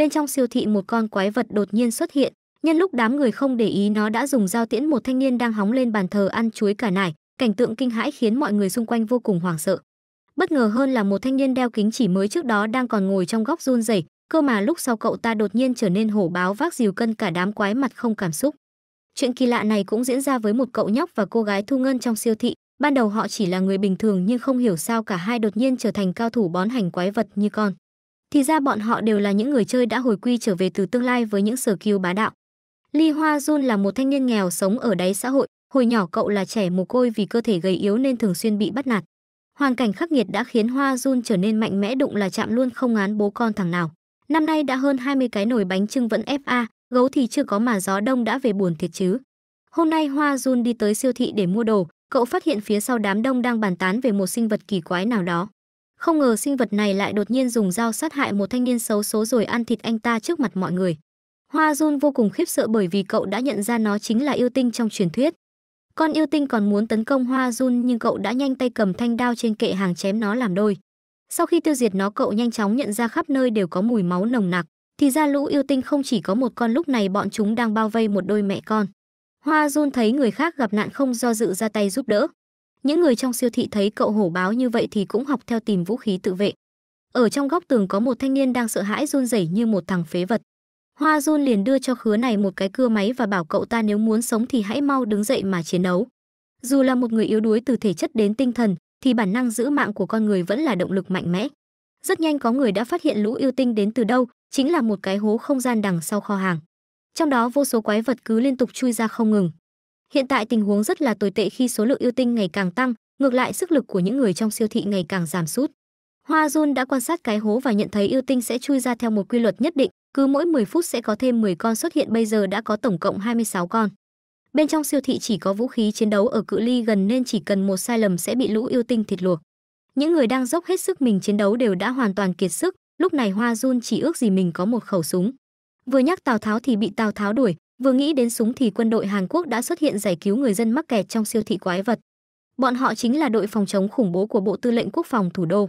Bên trong siêu thị một con quái vật đột nhiên xuất hiện, nhân lúc đám người không để ý nó đã dùng dao tiễn một thanh niên đang hóng lên bàn thờ ăn chuối cả nải, cảnh tượng kinh hãi khiến mọi người xung quanh vô cùng hoảng sợ. Bất ngờ hơn là một thanh niên đeo kính chỉ mới trước đó đang còn ngồi trong góc run rẩy, cơ mà lúc sau cậu ta đột nhiên trở nên hổ báo vác dìu cân cả đám quái mặt không cảm xúc. Chuyện kỳ lạ này cũng diễn ra với một cậu nhóc và cô gái thu ngân trong siêu thị, ban đầu họ chỉ là người bình thường nhưng không hiểu sao cả hai đột nhiên trở thành cao thủ bón hành quái vật như con. Thì ra bọn họ đều là những người chơi đã hồi quy trở về từ tương lai với những sở kiêu bá đạo. Lee Hoa Jun là một thanh niên nghèo sống ở đáy xã hội, hồi nhỏ cậu là trẻ mồ côi vì cơ thể gầy yếu nên thường xuyên bị bắt nạt. Hoàn cảnh khắc nghiệt đã khiến Hoa Jun trở nên mạnh mẽ đụng là chạm luôn không ngán bố con thằng nào. Năm nay đã hơn 20 cái nồi bánh trưng vẫn FA, gấu thì chưa có mà gió đông đã về buồn thiệt chứ. Hôm nay Hoa Jun đi tới siêu thị để mua đồ, cậu phát hiện phía sau đám đông đang bàn tán về một sinh vật kỳ quái nào đó. Không ngờ sinh vật này lại đột nhiên dùng dao sát hại một thanh niên xấu số rồi ăn thịt anh ta trước mặt mọi người. Hoa Jun vô cùng khiếp sợ bởi vì cậu đã nhận ra nó chính là yêu tinh trong truyền thuyết. Con yêu tinh còn muốn tấn công Hoa Jun nhưng cậu đã nhanh tay cầm thanh đao trên kệ hàng chém nó làm đôi. Sau khi tiêu diệt nó cậu nhanh chóng nhận ra khắp nơi đều có mùi máu nồng nặc. Thì ra lũ yêu tinh không chỉ có một con lúc này bọn chúng đang bao vây một đôi mẹ con. Hoa Jun thấy người khác gặp nạn không do dự ra tay giúp đỡ những người trong siêu thị thấy cậu hổ báo như vậy thì cũng học theo tìm vũ khí tự vệ ở trong góc tường có một thanh niên đang sợ hãi run rẩy như một thằng phế vật hoa run liền đưa cho khứa này một cái cưa máy và bảo cậu ta nếu muốn sống thì hãy mau đứng dậy mà chiến đấu dù là một người yếu đuối từ thể chất đến tinh thần thì bản năng giữ mạng của con người vẫn là động lực mạnh mẽ rất nhanh có người đã phát hiện lũ yêu tinh đến từ đâu chính là một cái hố không gian đằng sau kho hàng trong đó vô số quái vật cứ liên tục chui ra không ngừng Hiện tại tình huống rất là tồi tệ khi số lượng yêu tinh ngày càng tăng, ngược lại sức lực của những người trong siêu thị ngày càng giảm sút. Hoa Jun đã quan sát cái hố và nhận thấy yêu tinh sẽ chui ra theo một quy luật nhất định, cứ mỗi 10 phút sẽ có thêm 10 con xuất hiện bây giờ đã có tổng cộng 26 con. Bên trong siêu thị chỉ có vũ khí chiến đấu ở cự ly gần nên chỉ cần một sai lầm sẽ bị lũ yêu tinh thịt luộc. Những người đang dốc hết sức mình chiến đấu đều đã hoàn toàn kiệt sức, lúc này Hoa Jun chỉ ước gì mình có một khẩu súng. Vừa nhắc Tào Tháo thì bị Tào Tháo đuổi, Vừa nghĩ đến súng thì quân đội Hàn Quốc đã xuất hiện giải cứu người dân mắc kẹt trong siêu thị quái vật. Bọn họ chính là đội phòng chống khủng bố của Bộ Tư lệnh Quốc phòng thủ đô.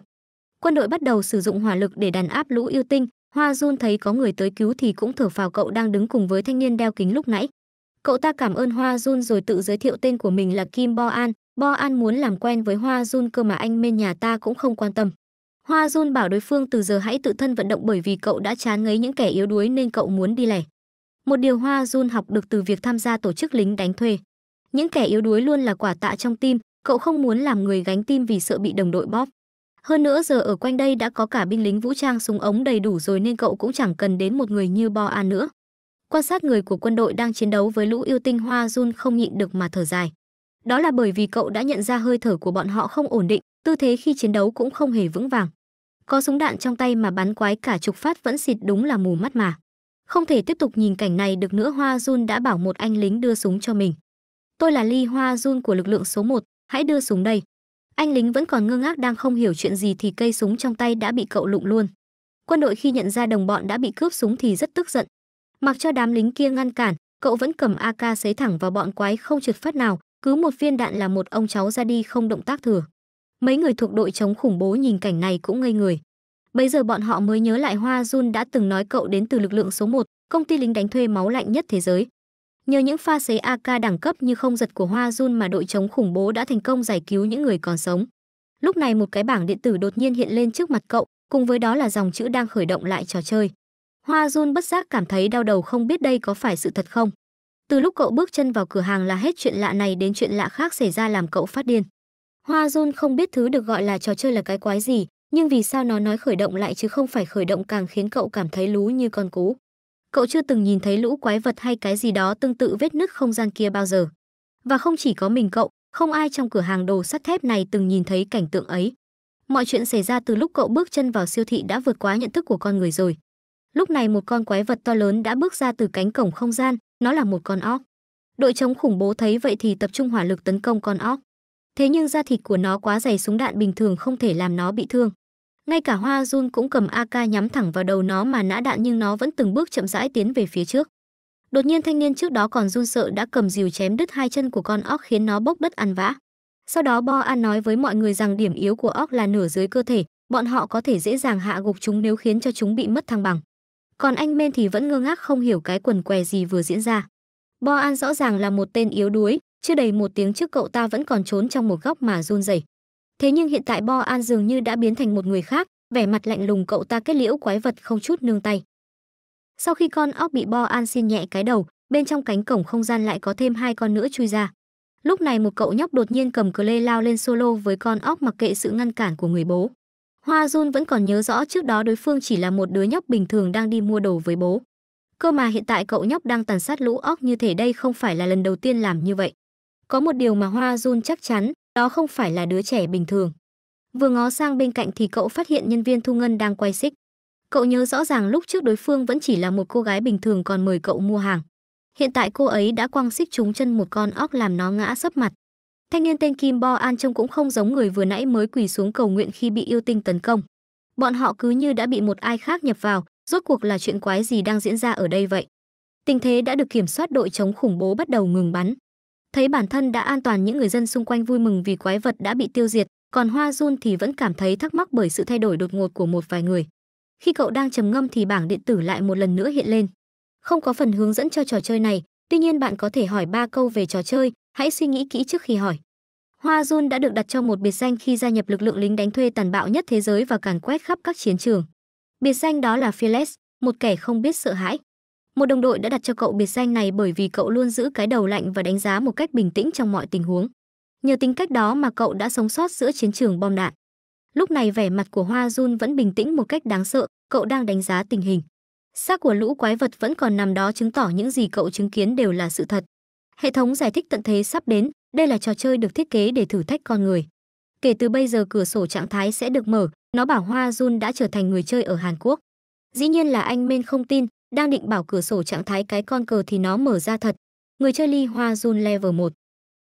Quân đội bắt đầu sử dụng hỏa lực để đàn áp lũ yêu tinh, Hoa Jun thấy có người tới cứu thì cũng thở phào cậu đang đứng cùng với thanh niên đeo kính lúc nãy. Cậu ta cảm ơn Hoa Jun rồi tự giới thiệu tên của mình là Kim Bo An. Bo An muốn làm quen với Hoa Jun cơ mà anh bên nhà ta cũng không quan tâm. Hoa Jun bảo đối phương từ giờ hãy tự thân vận động bởi vì cậu đã chán ngấy những kẻ yếu đuối nên cậu muốn đi lẻ. Một điều Hoa Jun học được từ việc tham gia tổ chức lính đánh thuê. Những kẻ yếu đuối luôn là quả tạ trong tim, cậu không muốn làm người gánh tim vì sợ bị đồng đội bóp. Hơn nữa giờ ở quanh đây đã có cả binh lính vũ trang súng ống đầy đủ rồi nên cậu cũng chẳng cần đến một người như Bo An nữa. Quan sát người của quân đội đang chiến đấu với lũ yêu tinh Hoa Jun không nhịn được mà thở dài. Đó là bởi vì cậu đã nhận ra hơi thở của bọn họ không ổn định, tư thế khi chiến đấu cũng không hề vững vàng. Có súng đạn trong tay mà bắn quái cả chục phát vẫn xịt đúng là mù mắt mà. Không thể tiếp tục nhìn cảnh này được nữa Hoa Jun đã bảo một anh lính đưa súng cho mình. Tôi là Lee Hoa Jun của lực lượng số 1, hãy đưa súng đây. Anh lính vẫn còn ngơ ngác đang không hiểu chuyện gì thì cây súng trong tay đã bị cậu lụng luôn. Quân đội khi nhận ra đồng bọn đã bị cướp súng thì rất tức giận. Mặc cho đám lính kia ngăn cản, cậu vẫn cầm AK xấy thẳng vào bọn quái không trượt phát nào, cứ một viên đạn là một ông cháu ra đi không động tác thừa. Mấy người thuộc đội chống khủng bố nhìn cảnh này cũng ngây người. Bây giờ bọn họ mới nhớ lại Hoa Jun đã từng nói cậu đến từ lực lượng số 1, công ty lính đánh thuê máu lạnh nhất thế giới. Nhờ những pha sấy AK đẳng cấp như không giật của Hoa Jun mà đội chống khủng bố đã thành công giải cứu những người còn sống. Lúc này một cái bảng điện tử đột nhiên hiện lên trước mặt cậu, cùng với đó là dòng chữ đang khởi động lại trò chơi. Hoa Jun bất giác cảm thấy đau đầu không biết đây có phải sự thật không. Từ lúc cậu bước chân vào cửa hàng là hết chuyện lạ này đến chuyện lạ khác xảy ra làm cậu phát điên. Hoa Jun không biết thứ được gọi là trò chơi là cái quái gì, nhưng vì sao nó nói khởi động lại chứ không phải khởi động càng khiến cậu cảm thấy lú như con cú. Cậu chưa từng nhìn thấy lũ quái vật hay cái gì đó tương tự vết nứt không gian kia bao giờ. Và không chỉ có mình cậu, không ai trong cửa hàng đồ sắt thép này từng nhìn thấy cảnh tượng ấy. Mọi chuyện xảy ra từ lúc cậu bước chân vào siêu thị đã vượt quá nhận thức của con người rồi. Lúc này một con quái vật to lớn đã bước ra từ cánh cổng không gian, nó là một con óc. Đội chống khủng bố thấy vậy thì tập trung hỏa lực tấn công con óc. Thế nhưng da thịt của nó quá dày súng đạn bình thường không thể làm nó bị thương. Ngay cả Hoa Jun cũng cầm AK nhắm thẳng vào đầu nó mà nã đạn nhưng nó vẫn từng bước chậm rãi tiến về phía trước. Đột nhiên thanh niên trước đó còn run sợ đã cầm dìu chém đứt hai chân của con óc khiến nó bốc đất ăn vã. Sau đó Bo An nói với mọi người rằng điểm yếu của óc là nửa dưới cơ thể, bọn họ có thể dễ dàng hạ gục chúng nếu khiến cho chúng bị mất thăng bằng. Còn anh Men thì vẫn ngơ ngác không hiểu cái quần què gì vừa diễn ra. Bo An rõ ràng là một tên yếu đuối, chưa đầy một tiếng trước cậu ta vẫn còn trốn trong một góc mà run rẩy. Thế nhưng hiện tại Bo An dường như đã biến thành một người khác, vẻ mặt lạnh lùng cậu ta kết liễu quái vật không chút nương tay. Sau khi con óc bị Bo An xin nhẹ cái đầu, bên trong cánh cổng không gian lại có thêm hai con nữa chui ra. Lúc này một cậu nhóc đột nhiên cầm cờ lê lao lên solo với con óc mặc kệ sự ngăn cản của người bố. Hoa Jun vẫn còn nhớ rõ trước đó đối phương chỉ là một đứa nhóc bình thường đang đi mua đồ với bố. Cơ mà hiện tại cậu nhóc đang tàn sát lũ óc như thể đây không phải là lần đầu tiên làm như vậy. Có một điều mà Hoa Jun chắc chắn, đó không phải là đứa trẻ bình thường. Vừa ngó sang bên cạnh thì cậu phát hiện nhân viên thu ngân đang quay xích. Cậu nhớ rõ ràng lúc trước đối phương vẫn chỉ là một cô gái bình thường còn mời cậu mua hàng. Hiện tại cô ấy đã quăng xích trúng chân một con óc làm nó ngã sấp mặt. Thanh niên tên Kim Bo An trông cũng không giống người vừa nãy mới quỳ xuống cầu nguyện khi bị yêu tinh tấn công. Bọn họ cứ như đã bị một ai khác nhập vào, rốt cuộc là chuyện quái gì đang diễn ra ở đây vậy? Tình thế đã được kiểm soát đội chống khủng bố bắt đầu ngừng bắn thấy bản thân đã an toàn những người dân xung quanh vui mừng vì quái vật đã bị tiêu diệt còn hoa run thì vẫn cảm thấy thắc mắc bởi sự thay đổi đột ngột của một vài người khi cậu đang trầm ngâm thì bảng điện tử lại một lần nữa hiện lên không có phần hướng dẫn cho trò chơi này tuy nhiên bạn có thể hỏi ba câu về trò chơi hãy suy nghĩ kỹ trước khi hỏi hoa run đã được đặt cho một biệt danh khi gia nhập lực lượng lính đánh thuê tàn bạo nhất thế giới và càn quét khắp các chiến trường biệt danh đó là Philes một kẻ không biết sợ hãi một đồng đội đã đặt cho cậu biệt danh này bởi vì cậu luôn giữ cái đầu lạnh và đánh giá một cách bình tĩnh trong mọi tình huống. Nhờ tính cách đó mà cậu đã sống sót giữa chiến trường bom đạn. Lúc này vẻ mặt của Hoa Jun vẫn bình tĩnh một cách đáng sợ, cậu đang đánh giá tình hình. Xác của lũ quái vật vẫn còn nằm đó chứng tỏ những gì cậu chứng kiến đều là sự thật. Hệ thống giải thích tận thế sắp đến, đây là trò chơi được thiết kế để thử thách con người. Kể từ bây giờ cửa sổ trạng thái sẽ được mở, nó bảo Hoa Jun đã trở thành người chơi ở Hàn Quốc. Dĩ nhiên là anh Min không tin, đang định bảo cửa sổ trạng thái cái con cờ thì nó mở ra thật. Người chơi ly hoa run level 1.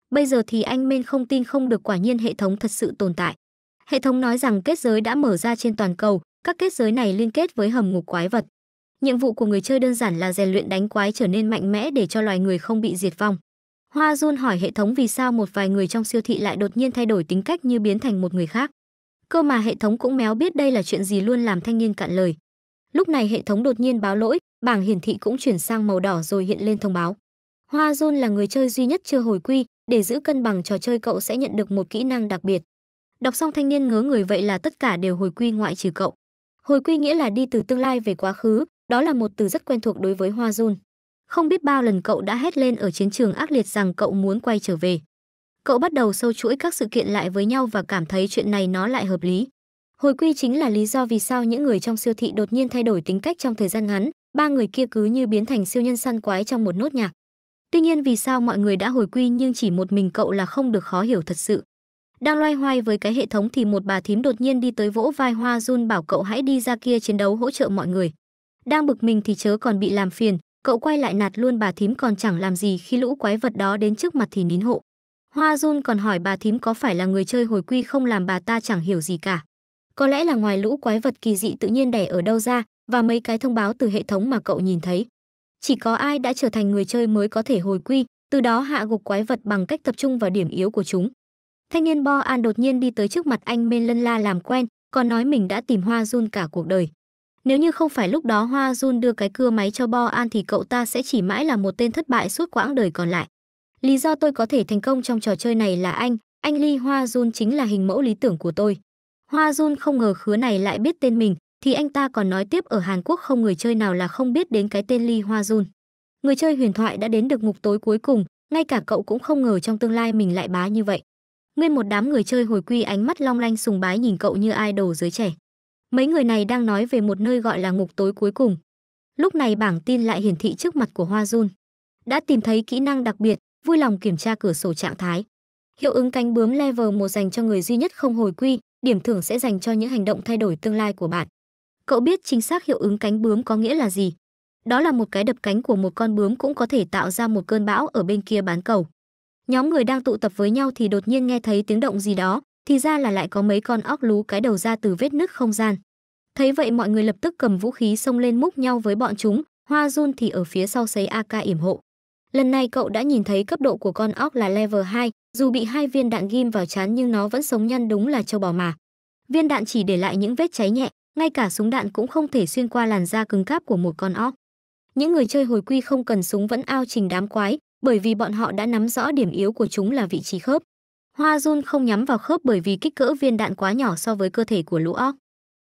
Bây giờ thì anh men không tin không được quả nhiên hệ thống thật sự tồn tại. Hệ thống nói rằng kết giới đã mở ra trên toàn cầu, các kết giới này liên kết với hầm ngục quái vật. Nhiệm vụ của người chơi đơn giản là rèn luyện đánh quái trở nên mạnh mẽ để cho loài người không bị diệt vong. Hoa Jun hỏi hệ thống vì sao một vài người trong siêu thị lại đột nhiên thay đổi tính cách như biến thành một người khác. Cơ mà hệ thống cũng méo biết đây là chuyện gì luôn làm thanh niên cạn lời. Lúc này hệ thống đột nhiên báo lỗi, bảng hiển thị cũng chuyển sang màu đỏ rồi hiện lên thông báo. Hoa Jun là người chơi duy nhất chưa hồi quy, để giữ cân bằng trò chơi cậu sẽ nhận được một kỹ năng đặc biệt. Đọc xong thanh niên ngớ người vậy là tất cả đều hồi quy ngoại trừ cậu. Hồi quy nghĩa là đi từ tương lai về quá khứ, đó là một từ rất quen thuộc đối với Hoa Jun. Không biết bao lần cậu đã hét lên ở chiến trường ác liệt rằng cậu muốn quay trở về. Cậu bắt đầu sâu chuỗi các sự kiện lại với nhau và cảm thấy chuyện này nó lại hợp lý. Hồi quy chính là lý do vì sao những người trong siêu thị đột nhiên thay đổi tính cách trong thời gian ngắn, ba người kia cứ như biến thành siêu nhân săn quái trong một nốt nhạc. Tuy nhiên vì sao mọi người đã hồi quy nhưng chỉ một mình cậu là không được khó hiểu thật sự. Đang loay hoay với cái hệ thống thì một bà thím đột nhiên đi tới vỗ vai Hoa Jun bảo cậu hãy đi ra kia chiến đấu hỗ trợ mọi người. Đang bực mình thì chớ còn bị làm phiền, cậu quay lại nạt luôn bà thím còn chẳng làm gì khi lũ quái vật đó đến trước mặt thì nín hộ. Hoa Jun còn hỏi bà thím có phải là người chơi hồi quy không làm bà ta chẳng hiểu gì cả. Có lẽ là ngoài lũ quái vật kỳ dị tự nhiên đẻ ở đâu ra, và mấy cái thông báo từ hệ thống mà cậu nhìn thấy. Chỉ có ai đã trở thành người chơi mới có thể hồi quy, từ đó hạ gục quái vật bằng cách tập trung vào điểm yếu của chúng. Thanh niên Bo An đột nhiên đi tới trước mặt anh Mên Lân La làm quen, còn nói mình đã tìm Hoa Jun cả cuộc đời. Nếu như không phải lúc đó Hoa Jun đưa cái cưa máy cho Bo An thì cậu ta sẽ chỉ mãi là một tên thất bại suốt quãng đời còn lại. Lý do tôi có thể thành công trong trò chơi này là anh, anh Lee Hoa Jun chính là hình mẫu lý tưởng của tôi. Hoa Jun không ngờ khứa này lại biết tên mình, thì anh ta còn nói tiếp ở Hàn Quốc không người chơi nào là không biết đến cái tên Lee Hoa Jun. Người chơi huyền thoại đã đến được ngục tối cuối cùng, ngay cả cậu cũng không ngờ trong tương lai mình lại bá như vậy. Nguyên một đám người chơi hồi quy ánh mắt long lanh sùng bái nhìn cậu như idol giới trẻ. Mấy người này đang nói về một nơi gọi là ngục tối cuối cùng. Lúc này bảng tin lại hiển thị trước mặt của Hoa Jun. Đã tìm thấy kỹ năng đặc biệt, vui lòng kiểm tra cửa sổ trạng thái. Hiệu ứng cánh bướm level một dành cho người duy nhất không hồi quy, điểm thưởng sẽ dành cho những hành động thay đổi tương lai của bạn. Cậu biết chính xác hiệu ứng cánh bướm có nghĩa là gì. Đó là một cái đập cánh của một con bướm cũng có thể tạo ra một cơn bão ở bên kia bán cầu. Nhóm người đang tụ tập với nhau thì đột nhiên nghe thấy tiếng động gì đó, thì ra là lại có mấy con óc lú cái đầu ra từ vết nứt không gian. Thấy vậy mọi người lập tức cầm vũ khí xông lên múc nhau với bọn chúng, Hoa Jun thì ở phía sau sấy AK yểm hộ. Lần này cậu đã nhìn thấy cấp độ của con óc là level 2, dù bị hai viên đạn ghim vào chán nhưng nó vẫn sống nhăn đúng là châu bò mà. Viên đạn chỉ để lại những vết cháy nhẹ, ngay cả súng đạn cũng không thể xuyên qua làn da cứng cáp của một con óc. Những người chơi hồi quy không cần súng vẫn ao trình đám quái, bởi vì bọn họ đã nắm rõ điểm yếu của chúng là vị trí khớp. Hoa Jun không nhắm vào khớp bởi vì kích cỡ viên đạn quá nhỏ so với cơ thể của lũ óc.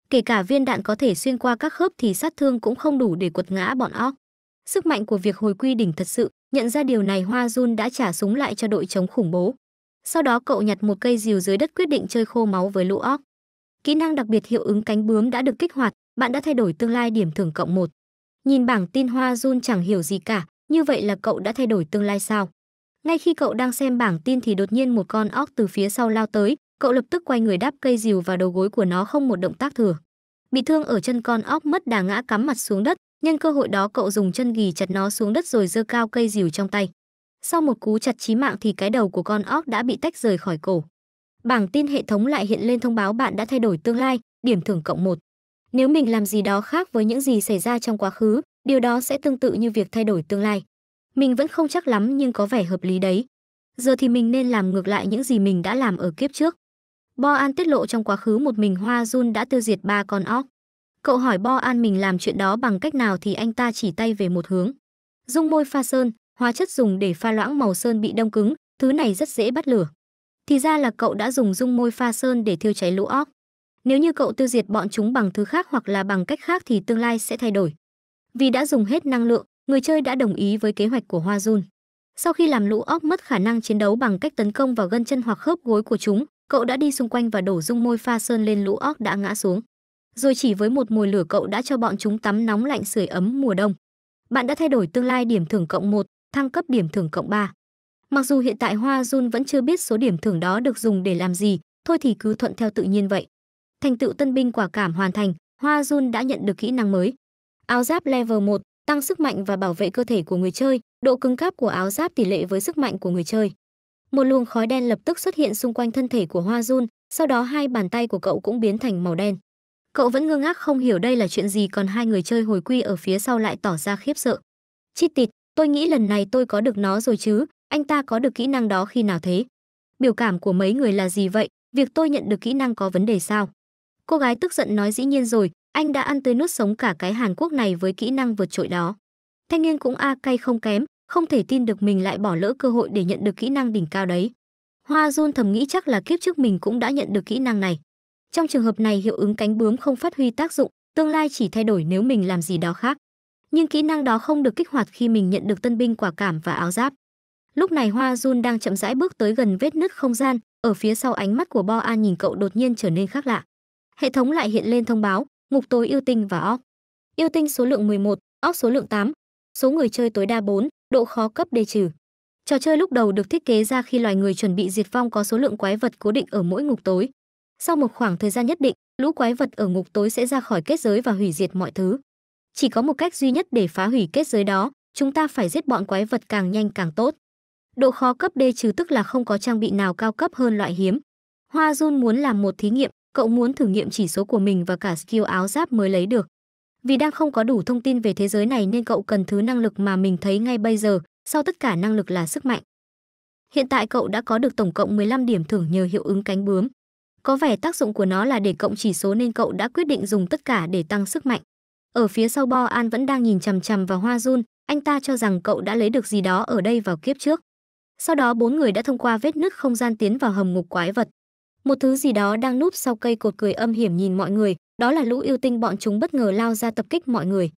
Kể cả viên đạn có thể xuyên qua các khớp thì sát thương cũng không đủ để quật ngã bọn óc. Sức mạnh của việc hồi quy đỉnh thật sự, nhận ra điều này Hoa Jun đã trả súng lại cho đội chống khủng bố. Sau đó cậu nhặt một cây rìu dưới đất quyết định chơi khô máu với lũ óc. Kỹ năng đặc biệt hiệu ứng cánh bướm đã được kích hoạt, bạn đã thay đổi tương lai điểm thưởng cộng 1. Nhìn bảng tin Hoa Jun chẳng hiểu gì cả, như vậy là cậu đã thay đổi tương lai sao? Ngay khi cậu đang xem bảng tin thì đột nhiên một con óc từ phía sau lao tới, cậu lập tức quay người đáp cây dìu vào đầu gối của nó không một động tác thừa. Bị thương ở chân con óc mất đà ngã cắm mặt xuống đất, nhân cơ hội đó cậu dùng chân ghì chặt nó xuống đất rồi giơ cao cây dìu trong tay. Sau một cú chặt chí mạng thì cái đầu của con óc đã bị tách rời khỏi cổ bảng tin hệ thống lại hiện lên thông báo bạn đã thay đổi tương lai, điểm thưởng cộng 1. Nếu mình làm gì đó khác với những gì xảy ra trong quá khứ, điều đó sẽ tương tự như việc thay đổi tương lai. Mình vẫn không chắc lắm nhưng có vẻ hợp lý đấy. Giờ thì mình nên làm ngược lại những gì mình đã làm ở kiếp trước. Bo An tiết lộ trong quá khứ một mình Hoa Jun đã tiêu diệt ba con óc. Cậu hỏi Bo An mình làm chuyện đó bằng cách nào thì anh ta chỉ tay về một hướng. Dung môi pha sơn, hóa chất dùng để pha loãng màu sơn bị đông cứng, thứ này rất dễ bắt lửa. Thì ra là cậu đã dùng dung môi pha sơn để thiêu cháy lũ óc. Nếu như cậu tiêu diệt bọn chúng bằng thứ khác hoặc là bằng cách khác thì tương lai sẽ thay đổi. Vì đã dùng hết năng lượng, người chơi đã đồng ý với kế hoạch của Hoa Jun. Sau khi làm lũ óc mất khả năng chiến đấu bằng cách tấn công vào gân chân hoặc khớp gối của chúng, cậu đã đi xung quanh và đổ dung môi pha sơn lên lũ óc đã ngã xuống. Rồi chỉ với một mùi lửa cậu đã cho bọn chúng tắm nóng lạnh sưởi ấm mùa đông. Bạn đã thay đổi tương lai điểm thưởng cộng 1, thăng cấp điểm thưởng cộng 3. Mặc dù hiện tại Hoa Jun vẫn chưa biết số điểm thưởng đó được dùng để làm gì, thôi thì cứ thuận theo tự nhiên vậy. Thành tựu tân binh quả cảm hoàn thành, Hoa Jun đã nhận được kỹ năng mới. Áo giáp level 1, tăng sức mạnh và bảo vệ cơ thể của người chơi, độ cứng cáp của áo giáp tỷ lệ với sức mạnh của người chơi. Một luồng khói đen lập tức xuất hiện xung quanh thân thể của Hoa Jun, sau đó hai bàn tay của cậu cũng biến thành màu đen. Cậu vẫn ngơ ngác không hiểu đây là chuyện gì còn hai người chơi hồi quy ở phía sau lại tỏ ra khiếp sợ. Chi tịt, tôi nghĩ lần này tôi có được nó rồi chứ, anh ta có được kỹ năng đó khi nào thế? Biểu cảm của mấy người là gì vậy? Việc tôi nhận được kỹ năng có vấn đề sao? Cô gái tức giận nói dĩ nhiên rồi, anh đã ăn tươi nuốt sống cả cái Hàn Quốc này với kỹ năng vượt trội đó. Thanh niên cũng a cay không kém, không thể tin được mình lại bỏ lỡ cơ hội để nhận được kỹ năng đỉnh cao đấy. Hoa Jun thầm nghĩ chắc là kiếp trước mình cũng đã nhận được kỹ năng này. Trong trường hợp này hiệu ứng cánh bướm không phát huy tác dụng, tương lai chỉ thay đổi nếu mình làm gì đó khác. Nhưng kỹ năng đó không được kích hoạt khi mình nhận được tân binh quả cảm và áo giáp. Lúc này Hoa Jun đang chậm rãi bước tới gần vết nứt không gian, ở phía sau ánh mắt của Bo An nhìn cậu đột nhiên trở nên khác lạ. Hệ thống lại hiện lên thông báo, ngục tối yêu tinh và óc. Yêu tinh số lượng 11, óc số lượng 8, số người chơi tối đa 4, độ khó cấp đề trừ. Trò chơi lúc đầu được thiết kế ra khi loài người chuẩn bị diệt vong có số lượng quái vật cố định ở mỗi ngục tối. Sau một khoảng thời gian nhất định, lũ quái vật ở ngục tối sẽ ra khỏi kết giới và hủy diệt mọi thứ. Chỉ có một cách duy nhất để phá hủy kết giới đó, chúng ta phải giết bọn quái vật càng nhanh càng tốt. Độ khó cấp D trừ tức là không có trang bị nào cao cấp hơn loại hiếm. Hoa Jun muốn làm một thí nghiệm, cậu muốn thử nghiệm chỉ số của mình và cả skill áo giáp mới lấy được. Vì đang không có đủ thông tin về thế giới này nên cậu cần thứ năng lực mà mình thấy ngay bây giờ, sau tất cả năng lực là sức mạnh. Hiện tại cậu đã có được tổng cộng 15 điểm thưởng nhờ hiệu ứng cánh bướm. Có vẻ tác dụng của nó là để cộng chỉ số nên cậu đã quyết định dùng tất cả để tăng sức mạnh. Ở phía sau Bo An vẫn đang nhìn chằm chằm vào Hoa Jun, anh ta cho rằng cậu đã lấy được gì đó ở đây vào kiếp trước. Sau đó bốn người đã thông qua vết nứt không gian tiến vào hầm ngục quái vật. Một thứ gì đó đang núp sau cây cột cười âm hiểm nhìn mọi người, đó là lũ yêu tinh bọn chúng bất ngờ lao ra tập kích mọi người.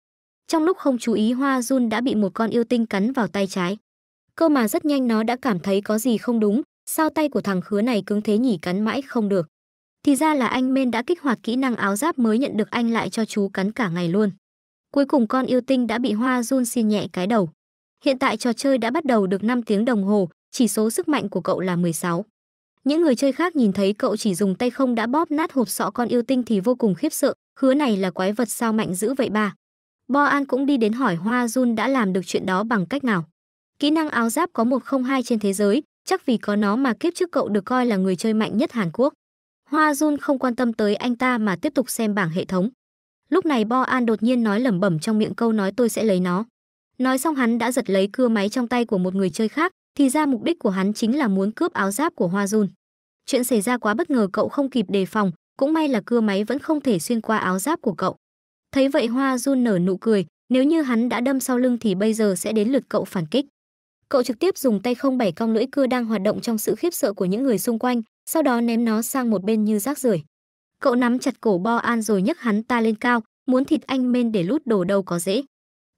Trong lúc không chú ý Hoa Jun đã bị một con yêu tinh cắn vào tay trái. Cơ mà rất nhanh nó đã cảm thấy có gì không đúng, sao tay của thằng khứa này cứng thế nhỉ cắn mãi không được. Thì ra là anh Men đã kích hoạt kỹ năng áo giáp mới nhận được anh lại cho chú cắn cả ngày luôn. Cuối cùng con yêu tinh đã bị Hoa Jun xin nhẹ cái đầu. Hiện tại trò chơi đã bắt đầu được 5 tiếng đồng hồ, chỉ số sức mạnh của cậu là 16. Những người chơi khác nhìn thấy cậu chỉ dùng tay không đã bóp nát hộp sọ con yêu tinh thì vô cùng khiếp sợ, hứa này là quái vật sao mạnh dữ vậy ba. Bo An cũng đi đến hỏi Hoa Jun đã làm được chuyện đó bằng cách nào. Kỹ năng áo giáp có 102 trên thế giới, chắc vì có nó mà kiếp trước cậu được coi là người chơi mạnh nhất Hàn Quốc. Hoa Jun không quan tâm tới anh ta mà tiếp tục xem bảng hệ thống. Lúc này Bo An đột nhiên nói lẩm bẩm trong miệng câu nói tôi sẽ lấy nó. Nói xong hắn đã giật lấy cưa máy trong tay của một người chơi khác, thì ra mục đích của hắn chính là muốn cướp áo giáp của Hoa Jun. Chuyện xảy ra quá bất ngờ cậu không kịp đề phòng, cũng may là cưa máy vẫn không thể xuyên qua áo giáp của cậu. Thấy vậy Hoa Jun nở nụ cười, nếu như hắn đã đâm sau lưng thì bây giờ sẽ đến lượt cậu phản kích. Cậu trực tiếp dùng tay không bảy cong lưỡi cưa đang hoạt động trong sự khiếp sợ của những người xung quanh, sau đó ném nó sang một bên như rác rưởi. Cậu nắm chặt cổ Bo An rồi nhấc hắn ta lên cao, muốn thịt anh men để lút đổ đầu có dễ.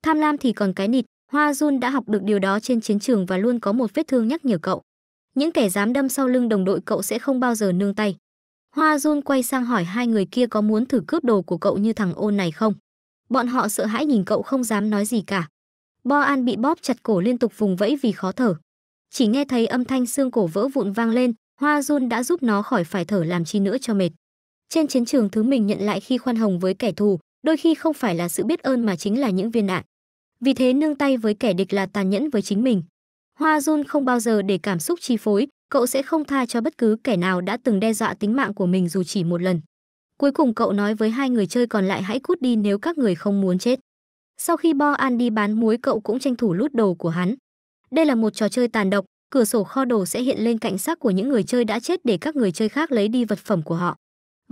Tham lam thì còn cái nịt, Hoa Jun đã học được điều đó trên chiến trường và luôn có một vết thương nhắc nhở cậu. Những kẻ dám đâm sau lưng đồng đội cậu sẽ không bao giờ nương tay. Hoa Jun quay sang hỏi hai người kia có muốn thử cướp đồ của cậu như thằng ôn này không. Bọn họ sợ hãi nhìn cậu không dám nói gì cả. Bo An bị bóp chặt cổ liên tục vùng vẫy vì khó thở. Chỉ nghe thấy âm thanh xương cổ vỡ vụn vang lên, Hoa Jun đã giúp nó khỏi phải thở làm chi nữa cho mệt. Trên chiến trường thứ mình nhận lại khi khoan hồng với kẻ thù, đôi khi không phải là sự biết ơn mà chính là những viên đạn. Vì thế nương tay với kẻ địch là tàn nhẫn với chính mình. Hoa Jun không bao giờ để cảm xúc chi phối, cậu sẽ không tha cho bất cứ kẻ nào đã từng đe dọa tính mạng của mình dù chỉ một lần. Cuối cùng cậu nói với hai người chơi còn lại hãy cút đi nếu các người không muốn chết. Sau khi Bo An đi bán muối cậu cũng tranh thủ lút đồ của hắn. Đây là một trò chơi tàn độc, cửa sổ kho đồ sẽ hiện lên cảnh sát của những người chơi đã chết để các người chơi khác lấy đi vật phẩm của họ.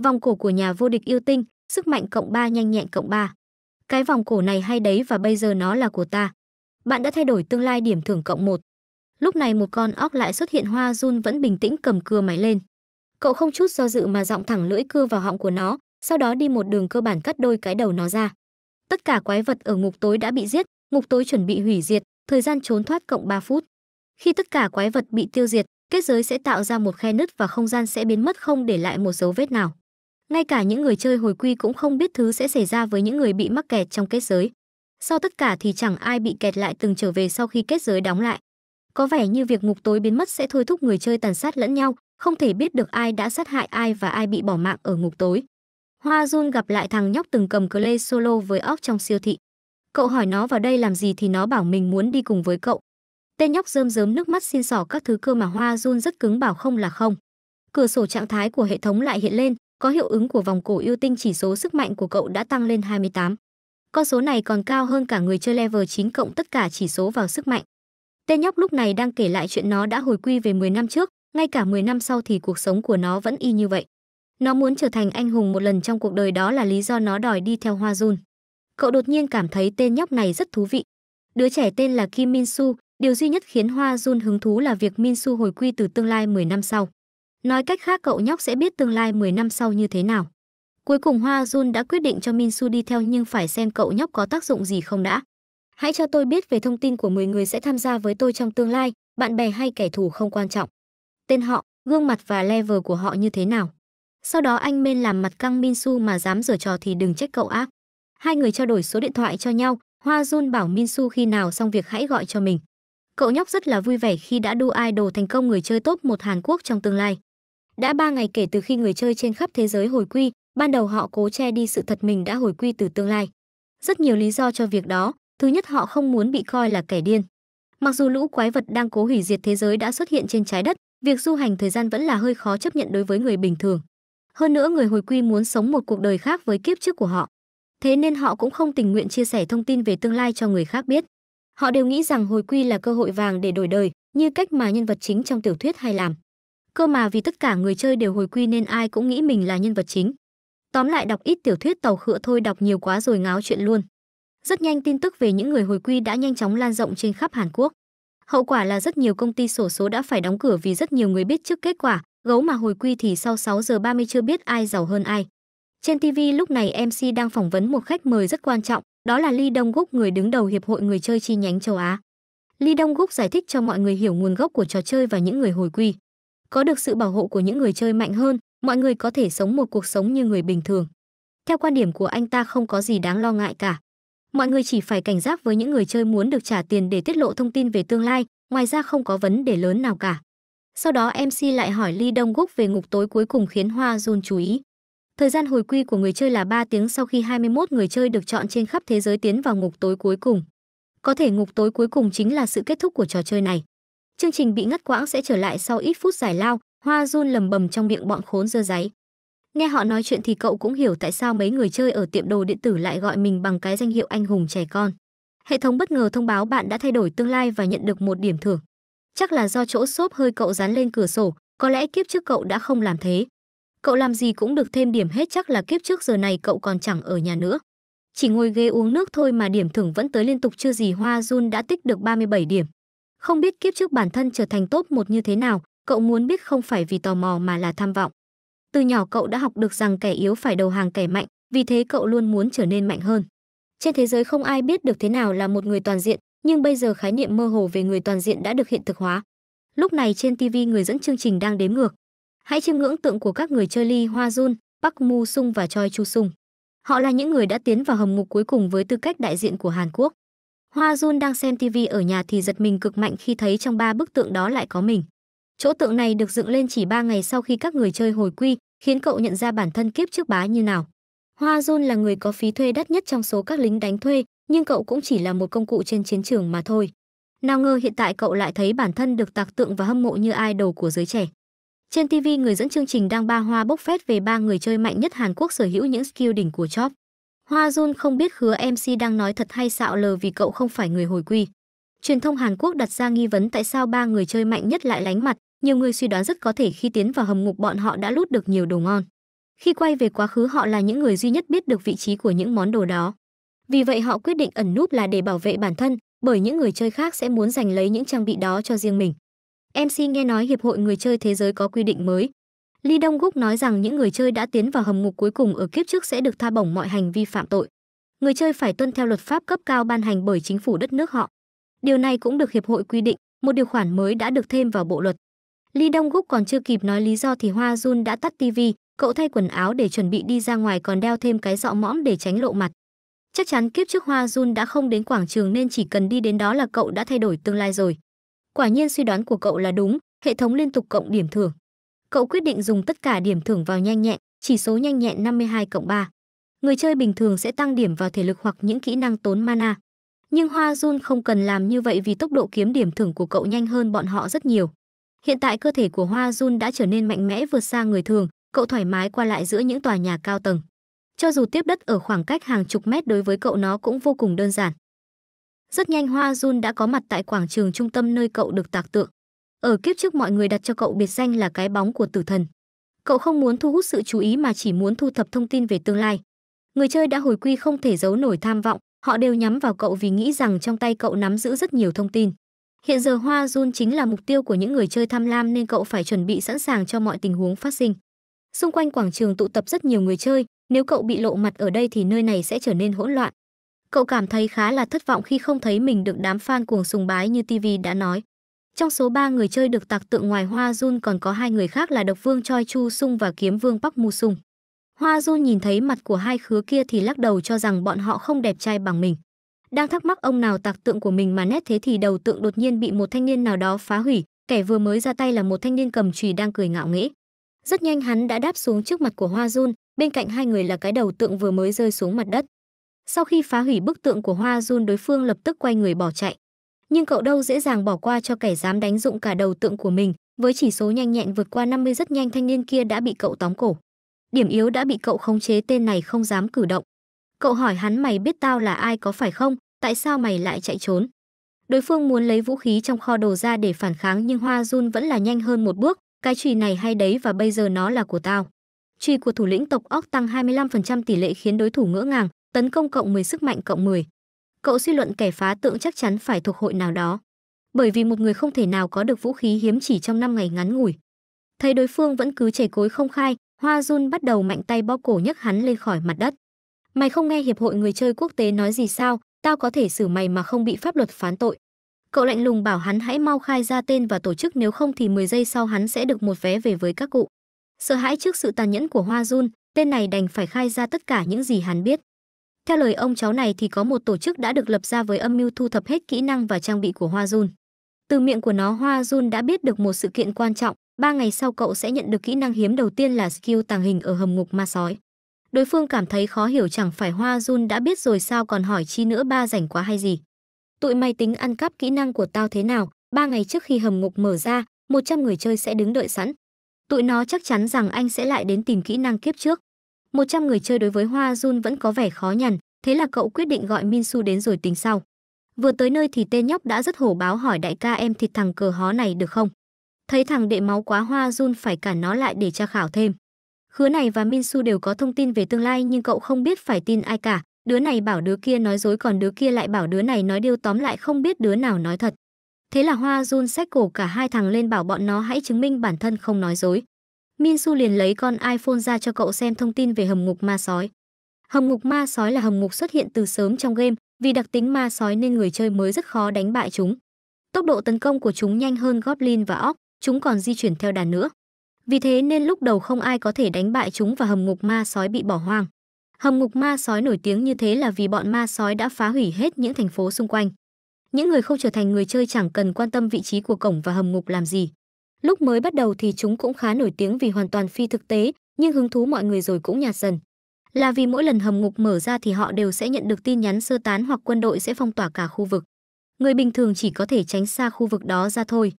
Vòng cổ của nhà vô địch yêu tinh, sức mạnh cộng 3 nhanh nhẹn cộng 3. Cái vòng cổ này hay đấy và bây giờ nó là của ta. Bạn đã thay đổi tương lai điểm thưởng cộng 1. Lúc này một con óc lại xuất hiện hoa run vẫn bình tĩnh cầm cưa máy lên. Cậu không chút do dự mà giọng thẳng lưỡi cưa vào họng của nó, sau đó đi một đường cơ bản cắt đôi cái đầu nó ra. Tất cả quái vật ở ngục tối đã bị giết, ngục tối chuẩn bị hủy diệt, thời gian trốn thoát cộng 3 phút. Khi tất cả quái vật bị tiêu diệt, kết giới sẽ tạo ra một khe nứt và không gian sẽ biến mất không để lại một dấu vết nào. Ngay cả những người chơi hồi quy cũng không biết thứ sẽ xảy ra với những người bị mắc kẹt trong kết giới. Sau tất cả thì chẳng ai bị kẹt lại từng trở về sau khi kết giới đóng lại. Có vẻ như việc ngục tối biến mất sẽ thôi thúc người chơi tàn sát lẫn nhau, không thể biết được ai đã sát hại ai và ai bị bỏ mạng ở ngục tối. Hoa Jun gặp lại thằng nhóc từng cầm Clay Solo với óc trong siêu thị. Cậu hỏi nó vào đây làm gì thì nó bảo mình muốn đi cùng với cậu. Tên nhóc rơm rớm nước mắt xin sỏ các thứ cơ mà Hoa Jun rất cứng bảo không là không. Cửa sổ trạng thái của hệ thống lại hiện lên, có hiệu ứng của vòng cổ yêu tinh chỉ số sức mạnh của cậu đã tăng lên 28. Con số này còn cao hơn cả người chơi level 9 cộng tất cả chỉ số vào sức mạnh. Tên nhóc lúc này đang kể lại chuyện nó đã hồi quy về 10 năm trước, ngay cả 10 năm sau thì cuộc sống của nó vẫn y như vậy. Nó muốn trở thành anh hùng một lần trong cuộc đời đó là lý do nó đòi đi theo Hoa Jun. Cậu đột nhiên cảm thấy tên nhóc này rất thú vị. Đứa trẻ tên là Kim Min Su, điều duy nhất khiến Hoa Jun hứng thú là việc Min Su hồi quy từ tương lai 10 năm sau. Nói cách khác cậu nhóc sẽ biết tương lai 10 năm sau như thế nào. Cuối cùng Hoa Jun đã quyết định cho Min Su đi theo nhưng phải xem cậu nhóc có tác dụng gì không đã. Hãy cho tôi biết về thông tin của 10 người sẽ tham gia với tôi trong tương lai, bạn bè hay kẻ thù không quan trọng. Tên họ, gương mặt và level của họ như thế nào. Sau đó anh Min làm mặt căng Min Su mà dám rửa trò thì đừng trách cậu ác. Hai người trao đổi số điện thoại cho nhau, Hoa Jun bảo Min Su khi nào xong việc hãy gọi cho mình. Cậu nhóc rất là vui vẻ khi đã đu idol thành công người chơi top một Hàn Quốc trong tương lai. Đã 3 ngày kể từ khi người chơi trên khắp thế giới hồi quy, ban đầu họ cố che đi sự thật mình đã hồi quy từ tương lai. Rất nhiều lý do cho việc đó, thứ nhất họ không muốn bị coi là kẻ điên. Mặc dù lũ quái vật đang cố hủy diệt thế giới đã xuất hiện trên trái đất, việc du hành thời gian vẫn là hơi khó chấp nhận đối với người bình thường. Hơn nữa người hồi quy muốn sống một cuộc đời khác với kiếp trước của họ. Thế nên họ cũng không tình nguyện chia sẻ thông tin về tương lai cho người khác biết. Họ đều nghĩ rằng hồi quy là cơ hội vàng để đổi đời, như cách mà nhân vật chính trong tiểu thuyết hay làm. Cơ mà vì tất cả người chơi đều hồi quy nên ai cũng nghĩ mình là nhân vật chính. Tóm lại đọc ít tiểu thuyết tàu khựa thôi đọc nhiều quá rồi ngáo chuyện luôn. Rất nhanh tin tức về những người hồi quy đã nhanh chóng lan rộng trên khắp Hàn Quốc. Hậu quả là rất nhiều công ty sổ số đã phải đóng cửa vì rất nhiều người biết trước kết quả, gấu mà hồi quy thì sau 6 giờ 30 chưa biết ai giàu hơn ai. Trên TV lúc này MC đang phỏng vấn một khách mời rất quan trọng, đó là Lee Dong Guk người đứng đầu Hiệp hội người chơi chi nhánh châu Á. Lee Dong Guk giải thích cho mọi người hiểu nguồn gốc của trò chơi và những người hồi quy có được sự bảo hộ của những người chơi mạnh hơn, mọi người có thể sống một cuộc sống như người bình thường. Theo quan điểm của anh ta không có gì đáng lo ngại cả. Mọi người chỉ phải cảnh giác với những người chơi muốn được trả tiền để tiết lộ thông tin về tương lai, ngoài ra không có vấn đề lớn nào cả. Sau đó MC lại hỏi Lee Dong Guk về ngục tối cuối cùng khiến Hoa Jun chú ý. Thời gian hồi quy của người chơi là 3 tiếng sau khi 21 người chơi được chọn trên khắp thế giới tiến vào ngục tối cuối cùng. Có thể ngục tối cuối cùng chính là sự kết thúc của trò chơi này chương trình bị ngắt quãng sẽ trở lại sau ít phút giải lao hoa run lầm bầm trong miệng bọn khốn dơ giấy nghe họ nói chuyện thì cậu cũng hiểu tại sao mấy người chơi ở tiệm đồ điện tử lại gọi mình bằng cái danh hiệu anh hùng trẻ con hệ thống bất ngờ thông báo bạn đã thay đổi tương lai và nhận được một điểm thưởng chắc là do chỗ xốp hơi cậu dán lên cửa sổ có lẽ kiếp trước cậu đã không làm thế cậu làm gì cũng được thêm điểm hết chắc là kiếp trước giờ này cậu còn chẳng ở nhà nữa chỉ ngồi ghế uống nước thôi mà điểm thưởng vẫn tới liên tục chưa gì hoa run đã tích được 37 điểm không biết kiếp trước bản thân trở thành top một như thế nào, cậu muốn biết không phải vì tò mò mà là tham vọng. Từ nhỏ cậu đã học được rằng kẻ yếu phải đầu hàng kẻ mạnh, vì thế cậu luôn muốn trở nên mạnh hơn. Trên thế giới không ai biết được thế nào là một người toàn diện, nhưng bây giờ khái niệm mơ hồ về người toàn diện đã được hiện thực hóa. Lúc này trên TV người dẫn chương trình đang đếm ngược. Hãy chiêm ngưỡng tượng của các người chơi Lee Hoa Jun, Park Mu Sung và Choi Chu Sung. Họ là những người đã tiến vào hầm ngục cuối cùng với tư cách đại diện của Hàn Quốc. Hoa Jun đang xem TV ở nhà thì giật mình cực mạnh khi thấy trong ba bức tượng đó lại có mình. Chỗ tượng này được dựng lên chỉ 3 ngày sau khi các người chơi hồi quy, khiến cậu nhận ra bản thân kiếp trước bá như nào. Hoa Jun là người có phí thuê đắt nhất trong số các lính đánh thuê, nhưng cậu cũng chỉ là một công cụ trên chiến trường mà thôi. Nào ngờ hiện tại cậu lại thấy bản thân được tạc tượng và hâm mộ như idol của giới trẻ. Trên TV, người dẫn chương trình đang ba hoa bốc phét về ba người chơi mạnh nhất Hàn Quốc sở hữu những skill đỉnh của Chop. Hoa Jun không biết hứa MC đang nói thật hay xạo lờ vì cậu không phải người hồi quy. Truyền thông Hàn Quốc đặt ra nghi vấn tại sao ba người chơi mạnh nhất lại lánh mặt, nhiều người suy đoán rất có thể khi tiến vào hầm ngục bọn họ đã lút được nhiều đồ ngon. Khi quay về quá khứ họ là những người duy nhất biết được vị trí của những món đồ đó. Vì vậy họ quyết định ẩn núp là để bảo vệ bản thân, bởi những người chơi khác sẽ muốn giành lấy những trang bị đó cho riêng mình. MC nghe nói Hiệp hội Người chơi Thế giới có quy định mới, Lee Đông Guk nói rằng những người chơi đã tiến vào hầm ngục cuối cùng ở kiếp trước sẽ được tha bổng mọi hành vi phạm tội. Người chơi phải tuân theo luật pháp cấp cao ban hành bởi chính phủ đất nước họ. Điều này cũng được hiệp hội quy định, một điều khoản mới đã được thêm vào bộ luật. Lee Đông Guk còn chưa kịp nói lý do thì Hoa Jun đã tắt tivi, cậu thay quần áo để chuẩn bị đi ra ngoài còn đeo thêm cái dọ mõm để tránh lộ mặt. Chắc chắn kiếp trước Hoa Jun đã không đến quảng trường nên chỉ cần đi đến đó là cậu đã thay đổi tương lai rồi. Quả nhiên suy đoán của cậu là đúng, hệ thống liên tục cộng điểm thưởng cậu quyết định dùng tất cả điểm thưởng vào nhanh nhẹn, chỉ số nhanh nhẹn 52 cộng 3. Người chơi bình thường sẽ tăng điểm vào thể lực hoặc những kỹ năng tốn mana. Nhưng Hoa Jun không cần làm như vậy vì tốc độ kiếm điểm thưởng của cậu nhanh hơn bọn họ rất nhiều. Hiện tại cơ thể của Hoa Jun đã trở nên mạnh mẽ vượt xa người thường, cậu thoải mái qua lại giữa những tòa nhà cao tầng. Cho dù tiếp đất ở khoảng cách hàng chục mét đối với cậu nó cũng vô cùng đơn giản. Rất nhanh Hoa Jun đã có mặt tại quảng trường trung tâm nơi cậu được tạc tượng. Ở kiếp trước mọi người đặt cho cậu biệt danh là cái bóng của tử thần. Cậu không muốn thu hút sự chú ý mà chỉ muốn thu thập thông tin về tương lai. Người chơi đã hồi quy không thể giấu nổi tham vọng, họ đều nhắm vào cậu vì nghĩ rằng trong tay cậu nắm giữ rất nhiều thông tin. Hiện giờ Hoa Jun chính là mục tiêu của những người chơi tham lam nên cậu phải chuẩn bị sẵn sàng cho mọi tình huống phát sinh. Xung quanh quảng trường tụ tập rất nhiều người chơi, nếu cậu bị lộ mặt ở đây thì nơi này sẽ trở nên hỗn loạn. Cậu cảm thấy khá là thất vọng khi không thấy mình được đám fan cuồng sùng bái như TV đã nói. Trong số 3 người chơi được tạc tượng ngoài Hoa Jun còn có hai người khác là độc vương Choi Chu Sung và kiếm vương Park Mu Sung. Hoa Jun nhìn thấy mặt của hai khứa kia thì lắc đầu cho rằng bọn họ không đẹp trai bằng mình. Đang thắc mắc ông nào tạc tượng của mình mà nét thế thì đầu tượng đột nhiên bị một thanh niên nào đó phá hủy, kẻ vừa mới ra tay là một thanh niên cầm chùy đang cười ngạo nghễ. Rất nhanh hắn đã đáp xuống trước mặt của Hoa Jun, bên cạnh hai người là cái đầu tượng vừa mới rơi xuống mặt đất. Sau khi phá hủy bức tượng của Hoa Jun, đối phương lập tức quay người bỏ chạy nhưng cậu đâu dễ dàng bỏ qua cho kẻ dám đánh dụng cả đầu tượng của mình, với chỉ số nhanh nhẹn vượt qua 50 rất nhanh thanh niên kia đã bị cậu tóm cổ. Điểm yếu đã bị cậu khống chế tên này không dám cử động. Cậu hỏi hắn mày biết tao là ai có phải không, tại sao mày lại chạy trốn? Đối phương muốn lấy vũ khí trong kho đồ ra để phản kháng nhưng Hoa Jun vẫn là nhanh hơn một bước, cái chùy này hay đấy và bây giờ nó là của tao. Chùy của thủ lĩnh tộc óc tăng 25% tỷ lệ khiến đối thủ ngỡ ngàng, tấn công cộng 10 sức mạnh cộng 10 cậu suy luận kẻ phá tượng chắc chắn phải thuộc hội nào đó. Bởi vì một người không thể nào có được vũ khí hiếm chỉ trong 5 ngày ngắn ngủi. Thấy đối phương vẫn cứ chảy cối không khai, Hoa Jun bắt đầu mạnh tay bó cổ nhấc hắn lên khỏi mặt đất. Mày không nghe hiệp hội người chơi quốc tế nói gì sao, tao có thể xử mày mà không bị pháp luật phán tội. Cậu lạnh lùng bảo hắn hãy mau khai ra tên và tổ chức nếu không thì 10 giây sau hắn sẽ được một vé về với các cụ. Sợ hãi trước sự tàn nhẫn của Hoa Jun, tên này đành phải khai ra tất cả những gì hắn biết. Theo lời ông cháu này thì có một tổ chức đã được lập ra với âm mưu thu thập hết kỹ năng và trang bị của Hoa Jun. Từ miệng của nó Hoa Jun đã biết được một sự kiện quan trọng, ba ngày sau cậu sẽ nhận được kỹ năng hiếm đầu tiên là skill tàng hình ở hầm ngục ma sói. Đối phương cảm thấy khó hiểu chẳng phải Hoa Jun đã biết rồi sao còn hỏi chi nữa ba rảnh quá hay gì. Tụi mày tính ăn cắp kỹ năng của tao thế nào, ba ngày trước khi hầm ngục mở ra, 100 người chơi sẽ đứng đợi sẵn. Tụi nó chắc chắn rằng anh sẽ lại đến tìm kỹ năng kiếp trước. 100 người chơi đối với Hoa Jun vẫn có vẻ khó nhằn, thế là cậu quyết định gọi Min Su đến rồi tính sau. Vừa tới nơi thì tên nhóc đã rất hổ báo hỏi đại ca em thịt thằng cờ hó này được không? Thấy thằng đệ máu quá Hoa Jun phải cản nó lại để tra khảo thêm. Khứa này và Min Su đều có thông tin về tương lai nhưng cậu không biết phải tin ai cả. Đứa này bảo đứa kia nói dối còn đứa kia lại bảo đứa này nói điêu tóm lại không biết đứa nào nói thật. Thế là Hoa Jun xách cổ cả hai thằng lên bảo bọn nó hãy chứng minh bản thân không nói dối. Min Su liền lấy con iPhone ra cho cậu xem thông tin về hầm ngục ma sói. Hầm ngục ma sói là hầm ngục xuất hiện từ sớm trong game, vì đặc tính ma sói nên người chơi mới rất khó đánh bại chúng. Tốc độ tấn công của chúng nhanh hơn Goblin và Orc, chúng còn di chuyển theo đàn nữa. Vì thế nên lúc đầu không ai có thể đánh bại chúng và hầm ngục ma sói bị bỏ hoang. Hầm ngục ma sói nổi tiếng như thế là vì bọn ma sói đã phá hủy hết những thành phố xung quanh. Những người không trở thành người chơi chẳng cần quan tâm vị trí của cổng và hầm ngục làm gì. Lúc mới bắt đầu thì chúng cũng khá nổi tiếng vì hoàn toàn phi thực tế, nhưng hứng thú mọi người rồi cũng nhạt dần. Là vì mỗi lần hầm ngục mở ra thì họ đều sẽ nhận được tin nhắn sơ tán hoặc quân đội sẽ phong tỏa cả khu vực. Người bình thường chỉ có thể tránh xa khu vực đó ra thôi.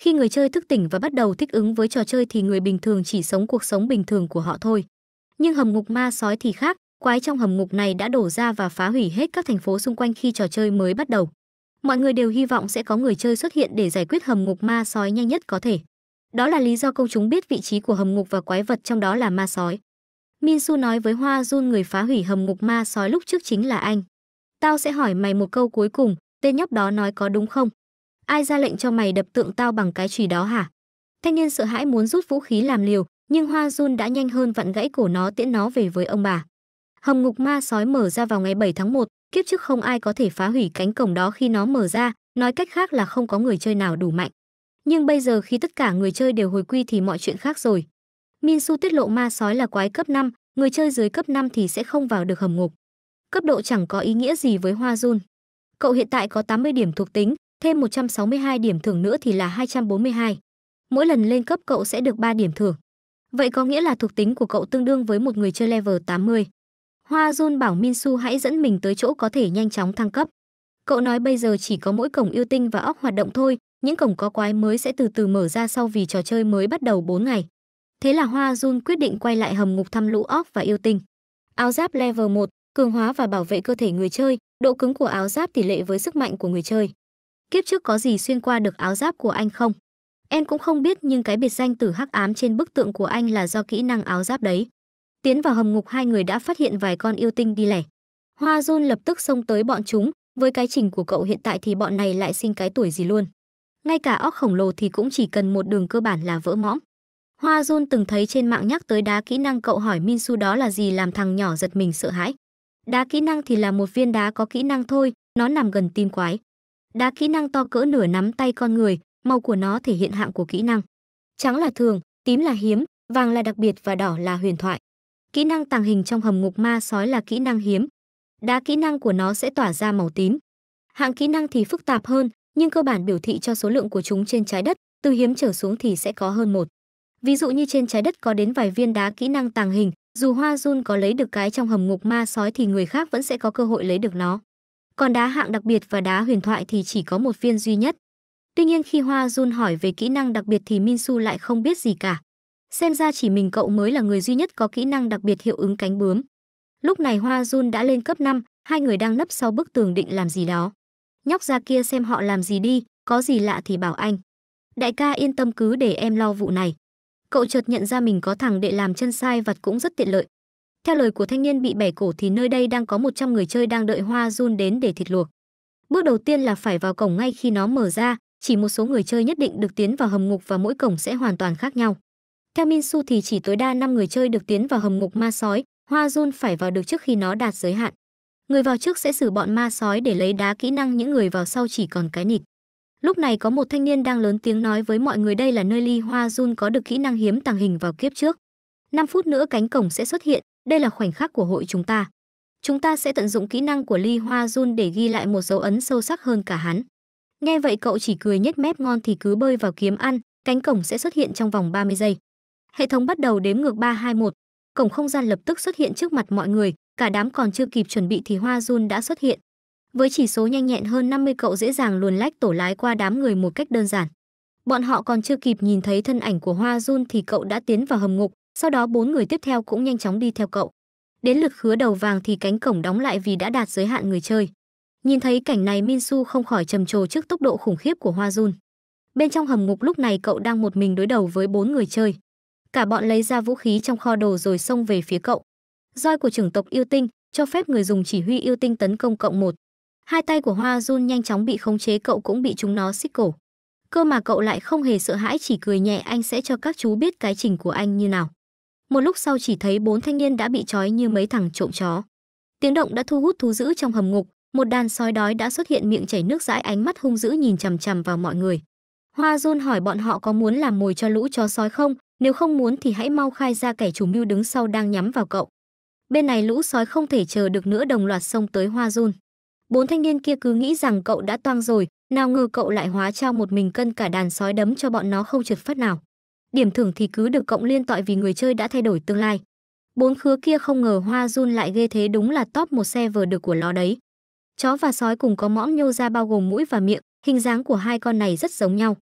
Khi người chơi thức tỉnh và bắt đầu thích ứng với trò chơi thì người bình thường chỉ sống cuộc sống bình thường của họ thôi. Nhưng hầm ngục ma sói thì khác, quái trong hầm ngục này đã đổ ra và phá hủy hết các thành phố xung quanh khi trò chơi mới bắt đầu mọi người đều hy vọng sẽ có người chơi xuất hiện để giải quyết hầm ngục ma sói nhanh nhất có thể. Đó là lý do công chúng biết vị trí của hầm ngục và quái vật trong đó là ma sói. Minsu nói với Hoa Jun người phá hủy hầm ngục ma sói lúc trước chính là anh. Tao sẽ hỏi mày một câu cuối cùng, tên nhóc đó nói có đúng không? Ai ra lệnh cho mày đập tượng tao bằng cái chùy đó hả? Thanh niên sợ hãi muốn rút vũ khí làm liều, nhưng Hoa Jun đã nhanh hơn vặn gãy cổ nó tiễn nó về với ông bà. Hầm ngục ma sói mở ra vào ngày 7 tháng 1, kiếp trước không ai có thể phá hủy cánh cổng đó khi nó mở ra, nói cách khác là không có người chơi nào đủ mạnh. Nhưng bây giờ khi tất cả người chơi đều hồi quy thì mọi chuyện khác rồi. Minsu tiết lộ ma sói là quái cấp 5, người chơi dưới cấp 5 thì sẽ không vào được hầm ngục. Cấp độ chẳng có ý nghĩa gì với Hoa Jun. Cậu hiện tại có 80 điểm thuộc tính, thêm 162 điểm thưởng nữa thì là 242. Mỗi lần lên cấp cậu sẽ được 3 điểm thưởng. Vậy có nghĩa là thuộc tính của cậu tương đương với một người chơi level 80. Hoa Jun bảo Minsu hãy dẫn mình tới chỗ có thể nhanh chóng thăng cấp. Cậu nói bây giờ chỉ có mỗi cổng yêu tinh và ốc hoạt động thôi, những cổng có quái mới sẽ từ từ mở ra sau vì trò chơi mới bắt đầu 4 ngày. Thế là Hoa Jun quyết định quay lại hầm ngục thăm lũ ốc và yêu tinh. Áo giáp level 1, cường hóa và bảo vệ cơ thể người chơi, độ cứng của áo giáp tỷ lệ với sức mạnh của người chơi. Kiếp trước có gì xuyên qua được áo giáp của anh không? Em cũng không biết nhưng cái biệt danh tử hắc ám trên bức tượng của anh là do kỹ năng áo giáp đấy. Tiến vào hầm ngục hai người đã phát hiện vài con yêu tinh đi lẻ. Hoa Jun lập tức xông tới bọn chúng, với cái trình của cậu hiện tại thì bọn này lại sinh cái tuổi gì luôn. Ngay cả óc khổng lồ thì cũng chỉ cần một đường cơ bản là vỡ mõm. Hoa Jun từng thấy trên mạng nhắc tới đá kỹ năng cậu hỏi Minsu đó là gì làm thằng nhỏ giật mình sợ hãi. Đá kỹ năng thì là một viên đá có kỹ năng thôi, nó nằm gần tim quái. Đá kỹ năng to cỡ nửa nắm tay con người, màu của nó thể hiện hạng của kỹ năng. Trắng là thường, tím là hiếm, vàng là đặc biệt và đỏ là huyền thoại. Kỹ năng tàng hình trong hầm ngục ma sói là kỹ năng hiếm. Đá kỹ năng của nó sẽ tỏa ra màu tím. Hạng kỹ năng thì phức tạp hơn, nhưng cơ bản biểu thị cho số lượng của chúng trên trái đất, từ hiếm trở xuống thì sẽ có hơn một. Ví dụ như trên trái đất có đến vài viên đá kỹ năng tàng hình, dù Hoa Jun có lấy được cái trong hầm ngục ma sói thì người khác vẫn sẽ có cơ hội lấy được nó. Còn đá hạng đặc biệt và đá huyền thoại thì chỉ có một viên duy nhất. Tuy nhiên khi Hoa Jun hỏi về kỹ năng đặc biệt thì Minsu lại không biết gì cả. Xem ra chỉ mình cậu mới là người duy nhất có kỹ năng đặc biệt hiệu ứng cánh bướm. Lúc này Hoa Jun đã lên cấp 5, hai người đang nấp sau bức tường định làm gì đó. Nhóc ra kia xem họ làm gì đi, có gì lạ thì bảo anh. Đại ca yên tâm cứ để em lo vụ này. Cậu chợt nhận ra mình có thằng đệ làm chân sai vặt cũng rất tiện lợi. Theo lời của thanh niên bị bẻ cổ thì nơi đây đang có 100 người chơi đang đợi Hoa Jun đến để thịt luộc. Bước đầu tiên là phải vào cổng ngay khi nó mở ra, chỉ một số người chơi nhất định được tiến vào hầm ngục và mỗi cổng sẽ hoàn toàn khác nhau. Theo Minsu thì chỉ tối đa 5 người chơi được tiến vào hầm ngục ma sói, Hoa Jun phải vào được trước khi nó đạt giới hạn. Người vào trước sẽ xử bọn ma sói để lấy đá kỹ năng những người vào sau chỉ còn cái nịt. Lúc này có một thanh niên đang lớn tiếng nói với mọi người đây là nơi Ly Hoa Jun có được kỹ năng hiếm tàng hình vào kiếp trước. 5 phút nữa cánh cổng sẽ xuất hiện, đây là khoảnh khắc của hội chúng ta. Chúng ta sẽ tận dụng kỹ năng của Ly Hoa Jun để ghi lại một dấu ấn sâu sắc hơn cả hắn. Nghe vậy cậu chỉ cười nhếch mép ngon thì cứ bơi vào kiếm ăn, cánh cổng sẽ xuất hiện trong vòng 30 giây. Hệ thống bắt đầu đếm ngược 321, cổng không gian lập tức xuất hiện trước mặt mọi người, cả đám còn chưa kịp chuẩn bị thì Hoa Jun đã xuất hiện. Với chỉ số nhanh nhẹn hơn 50 cậu dễ dàng luồn lách tổ lái qua đám người một cách đơn giản. Bọn họ còn chưa kịp nhìn thấy thân ảnh của Hoa Jun thì cậu đã tiến vào hầm ngục, sau đó bốn người tiếp theo cũng nhanh chóng đi theo cậu. Đến lượt khứa đầu vàng thì cánh cổng đóng lại vì đã đạt giới hạn người chơi. Nhìn thấy cảnh này Minsu không khỏi trầm trồ trước tốc độ khủng khiếp của Hoa Jun. Bên trong hầm ngục lúc này cậu đang một mình đối đầu với bốn người chơi cả bọn lấy ra vũ khí trong kho đồ rồi xông về phía cậu. Roi của trưởng tộc yêu tinh cho phép người dùng chỉ huy yêu tinh tấn công cộng một. Hai tay của Hoa Jun nhanh chóng bị khống chế cậu cũng bị chúng nó xích cổ. Cơ mà cậu lại không hề sợ hãi chỉ cười nhẹ anh sẽ cho các chú biết cái trình của anh như nào. Một lúc sau chỉ thấy bốn thanh niên đã bị trói như mấy thằng trộm chó. Tiếng động đã thu hút thú dữ trong hầm ngục, một đàn sói đói đã xuất hiện miệng chảy nước dãi ánh mắt hung dữ nhìn chằm chằm vào mọi người. Hoa Jun hỏi bọn họ có muốn làm mồi cho lũ chó sói không, nếu không muốn thì hãy mau khai ra kẻ chủ mưu đứng sau đang nhắm vào cậu. Bên này lũ sói không thể chờ được nữa đồng loạt xông tới Hoa Jun. Bốn thanh niên kia cứ nghĩ rằng cậu đã toang rồi, nào ngờ cậu lại hóa trao một mình cân cả đàn sói đấm cho bọn nó không trượt phát nào. Điểm thưởng thì cứ được cộng liên tội vì người chơi đã thay đổi tương lai. Bốn khứa kia không ngờ Hoa Jun lại ghê thế đúng là top một xe vừa được của nó đấy. Chó và sói cùng có mõm nhô ra bao gồm mũi và miệng, hình dáng của hai con này rất giống nhau.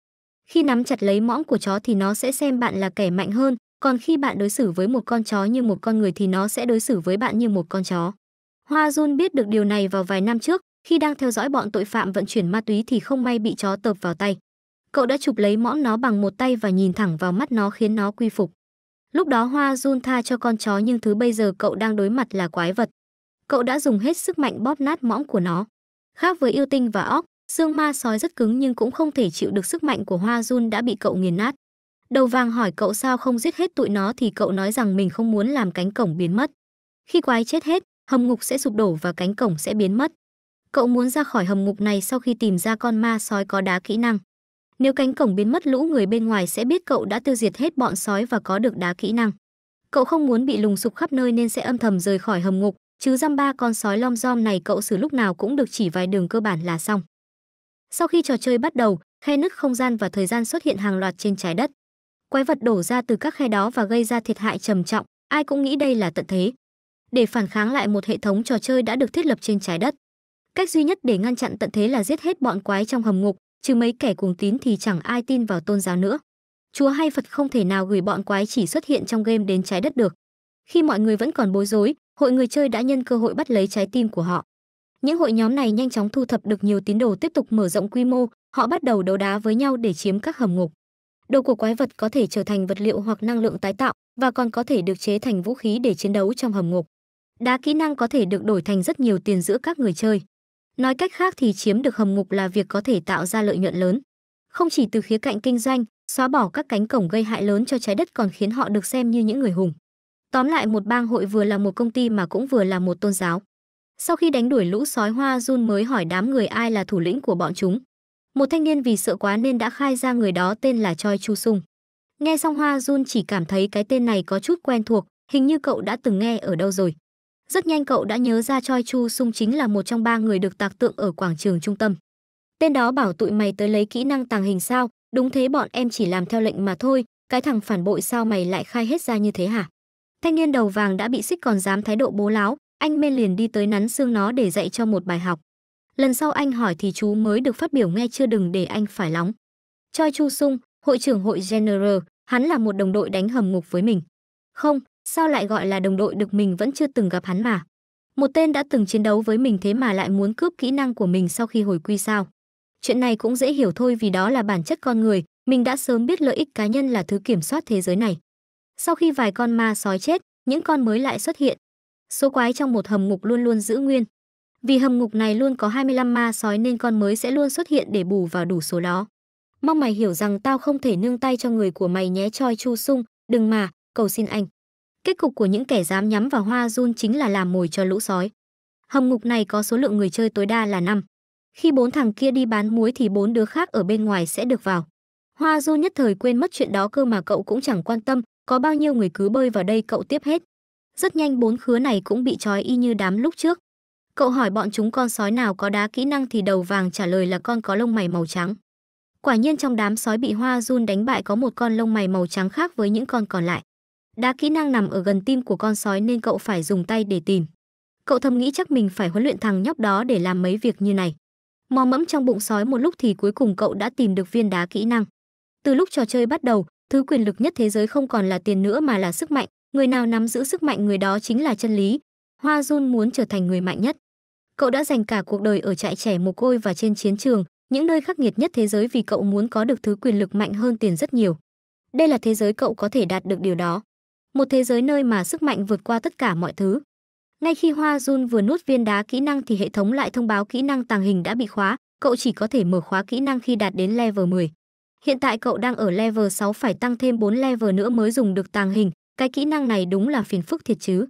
Khi nắm chặt lấy mõm của chó thì nó sẽ xem bạn là kẻ mạnh hơn, còn khi bạn đối xử với một con chó như một con người thì nó sẽ đối xử với bạn như một con chó. Hoa Jun biết được điều này vào vài năm trước, khi đang theo dõi bọn tội phạm vận chuyển ma túy thì không may bị chó tợp vào tay. Cậu đã chụp lấy mõm nó bằng một tay và nhìn thẳng vào mắt nó khiến nó quy phục. Lúc đó Hoa Jun tha cho con chó nhưng thứ bây giờ cậu đang đối mặt là quái vật. Cậu đã dùng hết sức mạnh bóp nát mõm của nó. Khác với yêu tinh và óc, Xương ma sói rất cứng nhưng cũng không thể chịu được sức mạnh của Hoa Jun đã bị cậu nghiền nát. Đầu vàng hỏi cậu sao không giết hết tụi nó thì cậu nói rằng mình không muốn làm cánh cổng biến mất. Khi quái chết hết, hầm ngục sẽ sụp đổ và cánh cổng sẽ biến mất. Cậu muốn ra khỏi hầm ngục này sau khi tìm ra con ma sói có đá kỹ năng. Nếu cánh cổng biến mất lũ người bên ngoài sẽ biết cậu đã tiêu diệt hết bọn sói và có được đá kỹ năng. Cậu không muốn bị lùng sục khắp nơi nên sẽ âm thầm rời khỏi hầm ngục, chứ dăm ba con sói lom rom này cậu xử lúc nào cũng được chỉ vài đường cơ bản là xong. Sau khi trò chơi bắt đầu, khe nứt không gian và thời gian xuất hiện hàng loạt trên trái đất. Quái vật đổ ra từ các khe đó và gây ra thiệt hại trầm trọng, ai cũng nghĩ đây là tận thế. Để phản kháng lại một hệ thống trò chơi đã được thiết lập trên trái đất. Cách duy nhất để ngăn chặn tận thế là giết hết bọn quái trong hầm ngục, trừ mấy kẻ cuồng tín thì chẳng ai tin vào tôn giáo nữa. Chúa hay Phật không thể nào gửi bọn quái chỉ xuất hiện trong game đến trái đất được. Khi mọi người vẫn còn bối rối, hội người chơi đã nhân cơ hội bắt lấy trái tim của họ. Những hội nhóm này nhanh chóng thu thập được nhiều tín đồ tiếp tục mở rộng quy mô, họ bắt đầu đấu đá với nhau để chiếm các hầm ngục. Đồ của quái vật có thể trở thành vật liệu hoặc năng lượng tái tạo và còn có thể được chế thành vũ khí để chiến đấu trong hầm ngục. Đá kỹ năng có thể được đổi thành rất nhiều tiền giữa các người chơi. Nói cách khác thì chiếm được hầm ngục là việc có thể tạo ra lợi nhuận lớn. Không chỉ từ khía cạnh kinh doanh, xóa bỏ các cánh cổng gây hại lớn cho trái đất còn khiến họ được xem như những người hùng. Tóm lại một bang hội vừa là một công ty mà cũng vừa là một tôn giáo. Sau khi đánh đuổi lũ sói hoa run mới hỏi đám người ai là thủ lĩnh của bọn chúng. Một thanh niên vì sợ quá nên đã khai ra người đó tên là Choi Chu Sung. Nghe xong Hoa Jun chỉ cảm thấy cái tên này có chút quen thuộc, hình như cậu đã từng nghe ở đâu rồi. Rất nhanh cậu đã nhớ ra Choi Chu Sung chính là một trong ba người được tạc tượng ở quảng trường trung tâm. Tên đó bảo tụi mày tới lấy kỹ năng tàng hình sao, đúng thế bọn em chỉ làm theo lệnh mà thôi, cái thằng phản bội sao mày lại khai hết ra như thế hả? Thanh niên đầu vàng đã bị xích còn dám thái độ bố láo, anh Men liền đi tới nắn xương nó để dạy cho một bài học. Lần sau anh hỏi thì chú mới được phát biểu nghe chưa đừng để anh phải lóng. Choi Chu Sung, hội trưởng hội General, hắn là một đồng đội đánh hầm ngục với mình. Không, sao lại gọi là đồng đội được mình vẫn chưa từng gặp hắn mà. Một tên đã từng chiến đấu với mình thế mà lại muốn cướp kỹ năng của mình sau khi hồi quy sao. Chuyện này cũng dễ hiểu thôi vì đó là bản chất con người, mình đã sớm biết lợi ích cá nhân là thứ kiểm soát thế giới này. Sau khi vài con ma sói chết, những con mới lại xuất hiện, Số quái trong một hầm ngục luôn luôn giữ nguyên. Vì hầm ngục này luôn có 25 ma sói nên con mới sẽ luôn xuất hiện để bù vào đủ số đó. Mong mày hiểu rằng tao không thể nương tay cho người của mày nhé choi chu sung, đừng mà, cầu xin anh. Kết cục của những kẻ dám nhắm vào hoa run chính là làm mồi cho lũ sói. Hầm ngục này có số lượng người chơi tối đa là 5. Khi bốn thằng kia đi bán muối thì bốn đứa khác ở bên ngoài sẽ được vào. Hoa Du nhất thời quên mất chuyện đó cơ mà cậu cũng chẳng quan tâm, có bao nhiêu người cứ bơi vào đây cậu tiếp hết. Rất nhanh bốn khứa này cũng bị trói y như đám lúc trước. Cậu hỏi bọn chúng con sói nào có đá kỹ năng thì đầu vàng trả lời là con có lông mày màu trắng. Quả nhiên trong đám sói bị Hoa run đánh bại có một con lông mày màu trắng khác với những con còn lại. Đá kỹ năng nằm ở gần tim của con sói nên cậu phải dùng tay để tìm. Cậu thầm nghĩ chắc mình phải huấn luyện thằng nhóc đó để làm mấy việc như này. Mò mẫm trong bụng sói một lúc thì cuối cùng cậu đã tìm được viên đá kỹ năng. Từ lúc trò chơi bắt đầu, thứ quyền lực nhất thế giới không còn là tiền nữa mà là sức mạnh, người nào nắm giữ sức mạnh người đó chính là chân lý hoa jun muốn trở thành người mạnh nhất cậu đã dành cả cuộc đời ở trại trẻ mồ côi và trên chiến trường những nơi khắc nghiệt nhất thế giới vì cậu muốn có được thứ quyền lực mạnh hơn tiền rất nhiều đây là thế giới cậu có thể đạt được điều đó một thế giới nơi mà sức mạnh vượt qua tất cả mọi thứ ngay khi hoa jun vừa nuốt viên đá kỹ năng thì hệ thống lại thông báo kỹ năng tàng hình đã bị khóa cậu chỉ có thể mở khóa kỹ năng khi đạt đến level 10. Hiện tại cậu đang ở level 6 phải tăng thêm 4 level nữa mới dùng được tàng hình, cái kỹ năng này đúng là phiền phức thiệt chứ.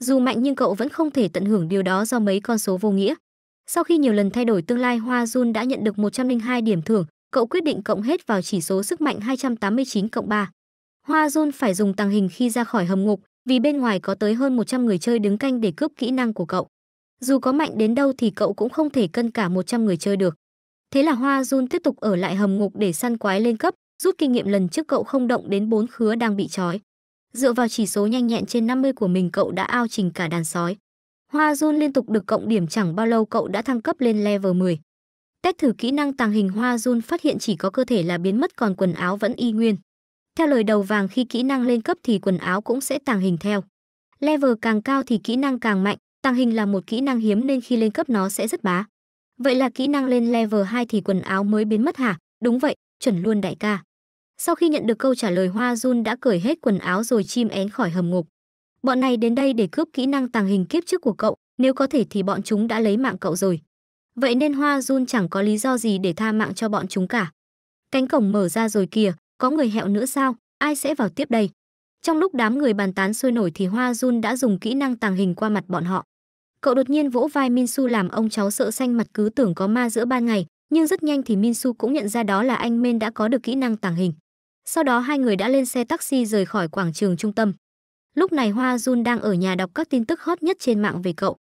Dù mạnh nhưng cậu vẫn không thể tận hưởng điều đó do mấy con số vô nghĩa. Sau khi nhiều lần thay đổi tương lai Hoa Jun đã nhận được 102 điểm thưởng, cậu quyết định cộng hết vào chỉ số sức mạnh 289 cộng 3. Hoa Jun phải dùng tàng hình khi ra khỏi hầm ngục, vì bên ngoài có tới hơn 100 người chơi đứng canh để cướp kỹ năng của cậu. Dù có mạnh đến đâu thì cậu cũng không thể cân cả 100 người chơi được. Thế là Hoa Jun tiếp tục ở lại hầm ngục để săn quái lên cấp, rút kinh nghiệm lần trước cậu không động đến bốn khứa đang bị trói. Dựa vào chỉ số nhanh nhẹn trên 50 của mình cậu đã ao trình cả đàn sói. Hoa Jun liên tục được cộng điểm chẳng bao lâu cậu đã thăng cấp lên level 10. Test thử kỹ năng tàng hình Hoa Jun phát hiện chỉ có cơ thể là biến mất còn quần áo vẫn y nguyên. Theo lời đầu vàng khi kỹ năng lên cấp thì quần áo cũng sẽ tàng hình theo. Level càng cao thì kỹ năng càng mạnh, tàng hình là một kỹ năng hiếm nên khi lên cấp nó sẽ rất bá. Vậy là kỹ năng lên level 2 thì quần áo mới biến mất hả? Đúng vậy, chuẩn luôn đại ca. Sau khi nhận được câu trả lời Hoa Jun đã cởi hết quần áo rồi chim én khỏi hầm ngục. Bọn này đến đây để cướp kỹ năng tàng hình kiếp trước của cậu, nếu có thể thì bọn chúng đã lấy mạng cậu rồi. Vậy nên Hoa Jun chẳng có lý do gì để tha mạng cho bọn chúng cả. Cánh cổng mở ra rồi kìa, có người hẹo nữa sao, ai sẽ vào tiếp đây? Trong lúc đám người bàn tán sôi nổi thì Hoa Jun đã dùng kỹ năng tàng hình qua mặt bọn họ. Cậu đột nhiên vỗ vai Minsu làm ông cháu sợ xanh mặt cứ tưởng có ma giữa ban ngày, nhưng rất nhanh thì Minsu cũng nhận ra đó là anh Men đã có được kỹ năng tàng hình. Sau đó hai người đã lên xe taxi rời khỏi quảng trường trung tâm. Lúc này Hoa Jun đang ở nhà đọc các tin tức hot nhất trên mạng về cậu.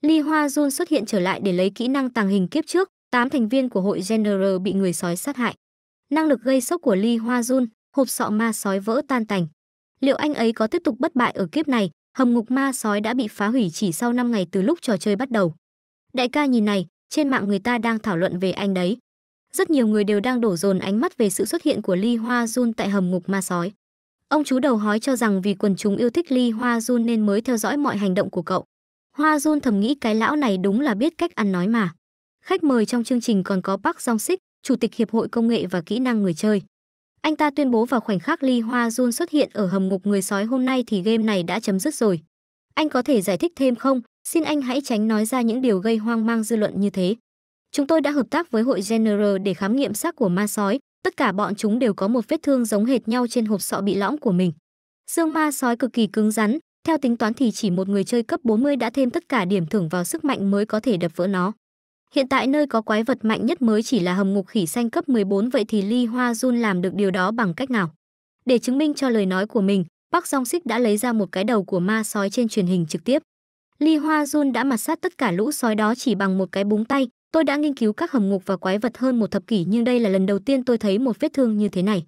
Lee Hoa Jun xuất hiện trở lại để lấy kỹ năng tàng hình kiếp trước, 8 thành viên của hội General bị người sói sát hại. Năng lực gây sốc của Lee Hoa Jun, hộp sọ ma sói vỡ tan tành. Liệu anh ấy có tiếp tục bất bại ở kiếp này? Hầm ngục ma sói đã bị phá hủy chỉ sau 5 ngày từ lúc trò chơi bắt đầu. Đại ca nhìn này, trên mạng người ta đang thảo luận về anh đấy. Rất nhiều người đều đang đổ dồn ánh mắt về sự xuất hiện của Lee Hoa Jun tại hầm ngục ma sói. Ông chú đầu hói cho rằng vì quần chúng yêu thích Lee Hoa Jun nên mới theo dõi mọi hành động của cậu. Hoa Jun thầm nghĩ cái lão này đúng là biết cách ăn nói mà. Khách mời trong chương trình còn có Park Jong Sik, Chủ tịch Hiệp hội Công nghệ và Kỹ năng người chơi. Anh ta tuyên bố vào khoảnh khắc Lee Hoa Jun xuất hiện ở hầm ngục người sói hôm nay thì game này đã chấm dứt rồi. Anh có thể giải thích thêm không? Xin anh hãy tránh nói ra những điều gây hoang mang dư luận như thế. Chúng tôi đã hợp tác với hội General để khám nghiệm xác của ma sói, tất cả bọn chúng đều có một vết thương giống hệt nhau trên hộp sọ bị lõm của mình. Dương ma sói cực kỳ cứng rắn, theo tính toán thì chỉ một người chơi cấp 40 đã thêm tất cả điểm thưởng vào sức mạnh mới có thể đập vỡ nó. Hiện tại nơi có quái vật mạnh nhất mới chỉ là hầm ngục khỉ xanh cấp 14 vậy thì Ly Hoa Jun làm được điều đó bằng cách nào? Để chứng minh cho lời nói của mình, Park Song Sik đã lấy ra một cái đầu của ma sói trên truyền hình trực tiếp. Ly Hoa Jun đã mặt sát tất cả lũ sói đó chỉ bằng một cái búng tay, Tôi đã nghiên cứu các hầm ngục và quái vật hơn một thập kỷ nhưng đây là lần đầu tiên tôi thấy một vết thương như thế này.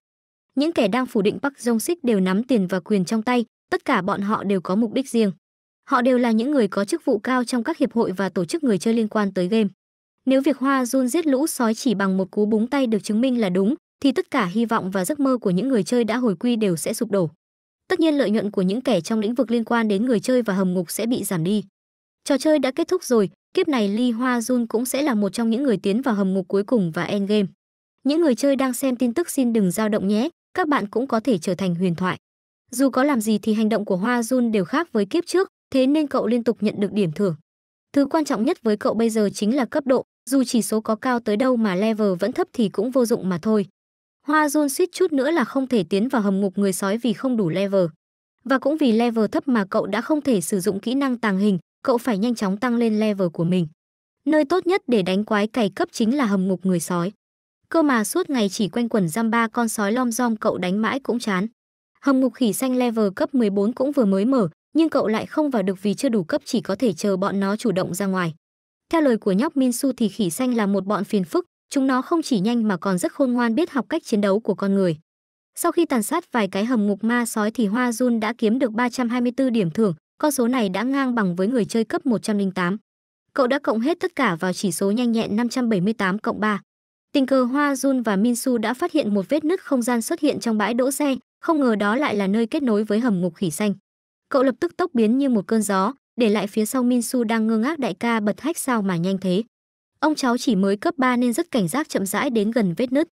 Những kẻ đang phủ định Park Jong-sik đều nắm tiền và quyền trong tay, tất cả bọn họ đều có mục đích riêng. Họ đều là những người có chức vụ cao trong các hiệp hội và tổ chức người chơi liên quan tới game. Nếu việc Hoa Jun giết lũ sói chỉ bằng một cú búng tay được chứng minh là đúng, thì tất cả hy vọng và giấc mơ của những người chơi đã hồi quy đều sẽ sụp đổ. Tất nhiên lợi nhuận của những kẻ trong lĩnh vực liên quan đến người chơi và hầm ngục sẽ bị giảm đi. Trò chơi đã kết thúc rồi, Kiếp này Lee Hoa Jun cũng sẽ là một trong những người tiến vào hầm ngục cuối cùng và endgame. Những người chơi đang xem tin tức xin đừng dao động nhé, các bạn cũng có thể trở thành huyền thoại. Dù có làm gì thì hành động của Hoa Jun đều khác với kiếp trước, thế nên cậu liên tục nhận được điểm thưởng. Thứ quan trọng nhất với cậu bây giờ chính là cấp độ, dù chỉ số có cao tới đâu mà level vẫn thấp thì cũng vô dụng mà thôi. Hoa Jun suýt chút nữa là không thể tiến vào hầm ngục người sói vì không đủ level. Và cũng vì level thấp mà cậu đã không thể sử dụng kỹ năng tàng hình, cậu phải nhanh chóng tăng lên level của mình. Nơi tốt nhất để đánh quái cày cấp chính là hầm ngục người sói. Cơ mà suốt ngày chỉ quanh quẩn giam ba con sói lom dom cậu đánh mãi cũng chán. Hầm ngục khỉ xanh level cấp 14 cũng vừa mới mở, nhưng cậu lại không vào được vì chưa đủ cấp chỉ có thể chờ bọn nó chủ động ra ngoài. Theo lời của nhóc Minsu thì khỉ xanh là một bọn phiền phức, chúng nó không chỉ nhanh mà còn rất khôn ngoan biết học cách chiến đấu của con người. Sau khi tàn sát vài cái hầm ngục ma sói thì Hoa Jun đã kiếm được 324 điểm thưởng, con số này đã ngang bằng với người chơi cấp 108. Cậu đã cộng hết tất cả vào chỉ số nhanh nhẹn 578 cộng 3. Tình cờ Hoa Jun và Minsu đã phát hiện một vết nứt không gian xuất hiện trong bãi đỗ xe, không ngờ đó lại là nơi kết nối với hầm ngục khỉ xanh. Cậu lập tức tốc biến như một cơn gió, để lại phía sau Minsu đang ngơ ngác đại ca bật hách sao mà nhanh thế. Ông cháu chỉ mới cấp 3 nên rất cảnh giác chậm rãi đến gần vết nứt.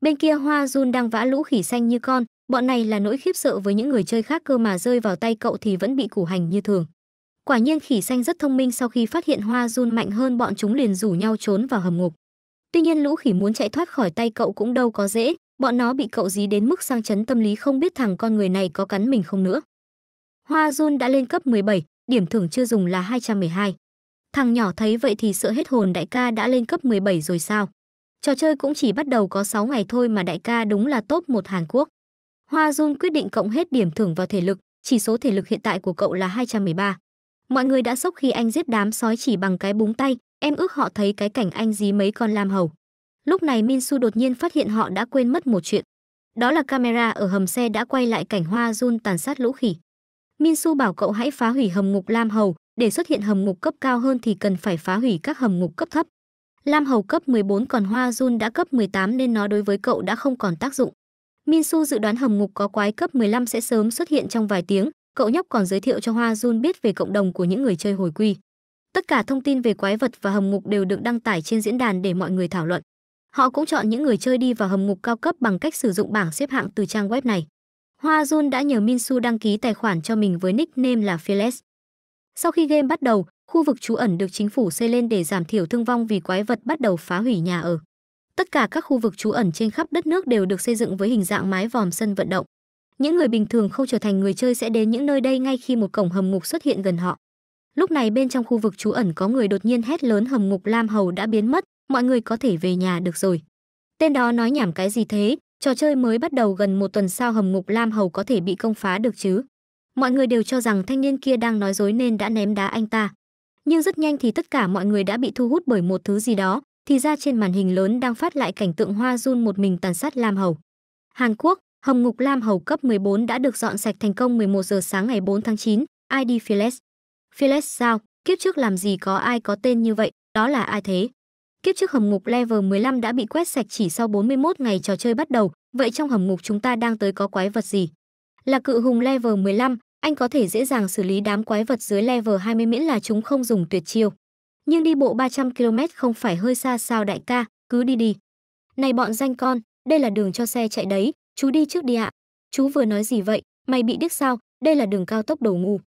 Bên kia Hoa Jun đang vã lũ khỉ xanh như con, Bọn này là nỗi khiếp sợ với những người chơi khác cơ mà rơi vào tay cậu thì vẫn bị củ hành như thường. Quả nhiên khỉ xanh rất thông minh sau khi phát hiện hoa run mạnh hơn bọn chúng liền rủ nhau trốn vào hầm ngục. Tuy nhiên lũ khỉ muốn chạy thoát khỏi tay cậu cũng đâu có dễ, bọn nó bị cậu dí đến mức sang chấn tâm lý không biết thằng con người này có cắn mình không nữa. Hoa Jun đã lên cấp 17, điểm thưởng chưa dùng là 212. Thằng nhỏ thấy vậy thì sợ hết hồn đại ca đã lên cấp 17 rồi sao? Trò chơi cũng chỉ bắt đầu có 6 ngày thôi mà đại ca đúng là top 1 Hàn Quốc. Hoa Jun quyết định cộng hết điểm thưởng vào thể lực, chỉ số thể lực hiện tại của cậu là 213. Mọi người đã sốc khi anh giết đám sói chỉ bằng cái búng tay, em ước họ thấy cái cảnh anh dí mấy con lam hầu. Lúc này Min Su đột nhiên phát hiện họ đã quên mất một chuyện. Đó là camera ở hầm xe đã quay lại cảnh Hoa Jun tàn sát lũ khỉ. Min Su bảo cậu hãy phá hủy hầm ngục lam hầu, để xuất hiện hầm ngục cấp cao hơn thì cần phải phá hủy các hầm ngục cấp thấp. Lam hầu cấp 14 còn Hoa Jun đã cấp 18 nên nó đối với cậu đã không còn tác dụng. Minsu dự đoán hầm ngục có quái cấp 15 sẽ sớm xuất hiện trong vài tiếng, cậu nhóc còn giới thiệu cho Hoa Jun biết về cộng đồng của những người chơi hồi quy. Tất cả thông tin về quái vật và hầm ngục đều được đăng tải trên diễn đàn để mọi người thảo luận. Họ cũng chọn những người chơi đi vào hầm ngục cao cấp bằng cách sử dụng bảng xếp hạng từ trang web này. Hoa Jun đã nhờ Minsu đăng ký tài khoản cho mình với nickname là Fearless. Sau khi game bắt đầu, khu vực trú ẩn được chính phủ xây lên để giảm thiểu thương vong vì quái vật bắt đầu phá hủy nhà ở. Tất cả các khu vực trú ẩn trên khắp đất nước đều được xây dựng với hình dạng mái vòm sân vận động. Những người bình thường không trở thành người chơi sẽ đến những nơi đây ngay khi một cổng hầm ngục xuất hiện gần họ. Lúc này bên trong khu vực trú ẩn có người đột nhiên hét lớn hầm ngục Lam Hầu đã biến mất, mọi người có thể về nhà được rồi. Tên đó nói nhảm cái gì thế, trò chơi mới bắt đầu gần một tuần sau hầm ngục Lam Hầu có thể bị công phá được chứ. Mọi người đều cho rằng thanh niên kia đang nói dối nên đã ném đá anh ta. Nhưng rất nhanh thì tất cả mọi người đã bị thu hút bởi một thứ gì đó, thì ra trên màn hình lớn đang phát lại cảnh tượng Hoa run một mình tàn sát Lam Hầu. Hàn Quốc, Hồng Ngục Lam Hầu cấp 14 đã được dọn sạch thành công 11 giờ sáng ngày 4 tháng 9, ID Phyllis. Phyllis sao, kiếp trước làm gì có ai có tên như vậy, đó là ai thế? Kiếp trước hầm ngục level 15 đã bị quét sạch chỉ sau 41 ngày trò chơi bắt đầu, vậy trong hầm ngục chúng ta đang tới có quái vật gì? Là cự hùng level 15, anh có thể dễ dàng xử lý đám quái vật dưới level 20 miễn là chúng không dùng tuyệt chiêu. Nhưng đi bộ 300 km không phải hơi xa sao đại ca, cứ đi đi. Này bọn danh con, đây là đường cho xe chạy đấy, chú đi trước đi ạ. Chú vừa nói gì vậy, mày bị điếc sao, đây là đường cao tốc đầu ngu.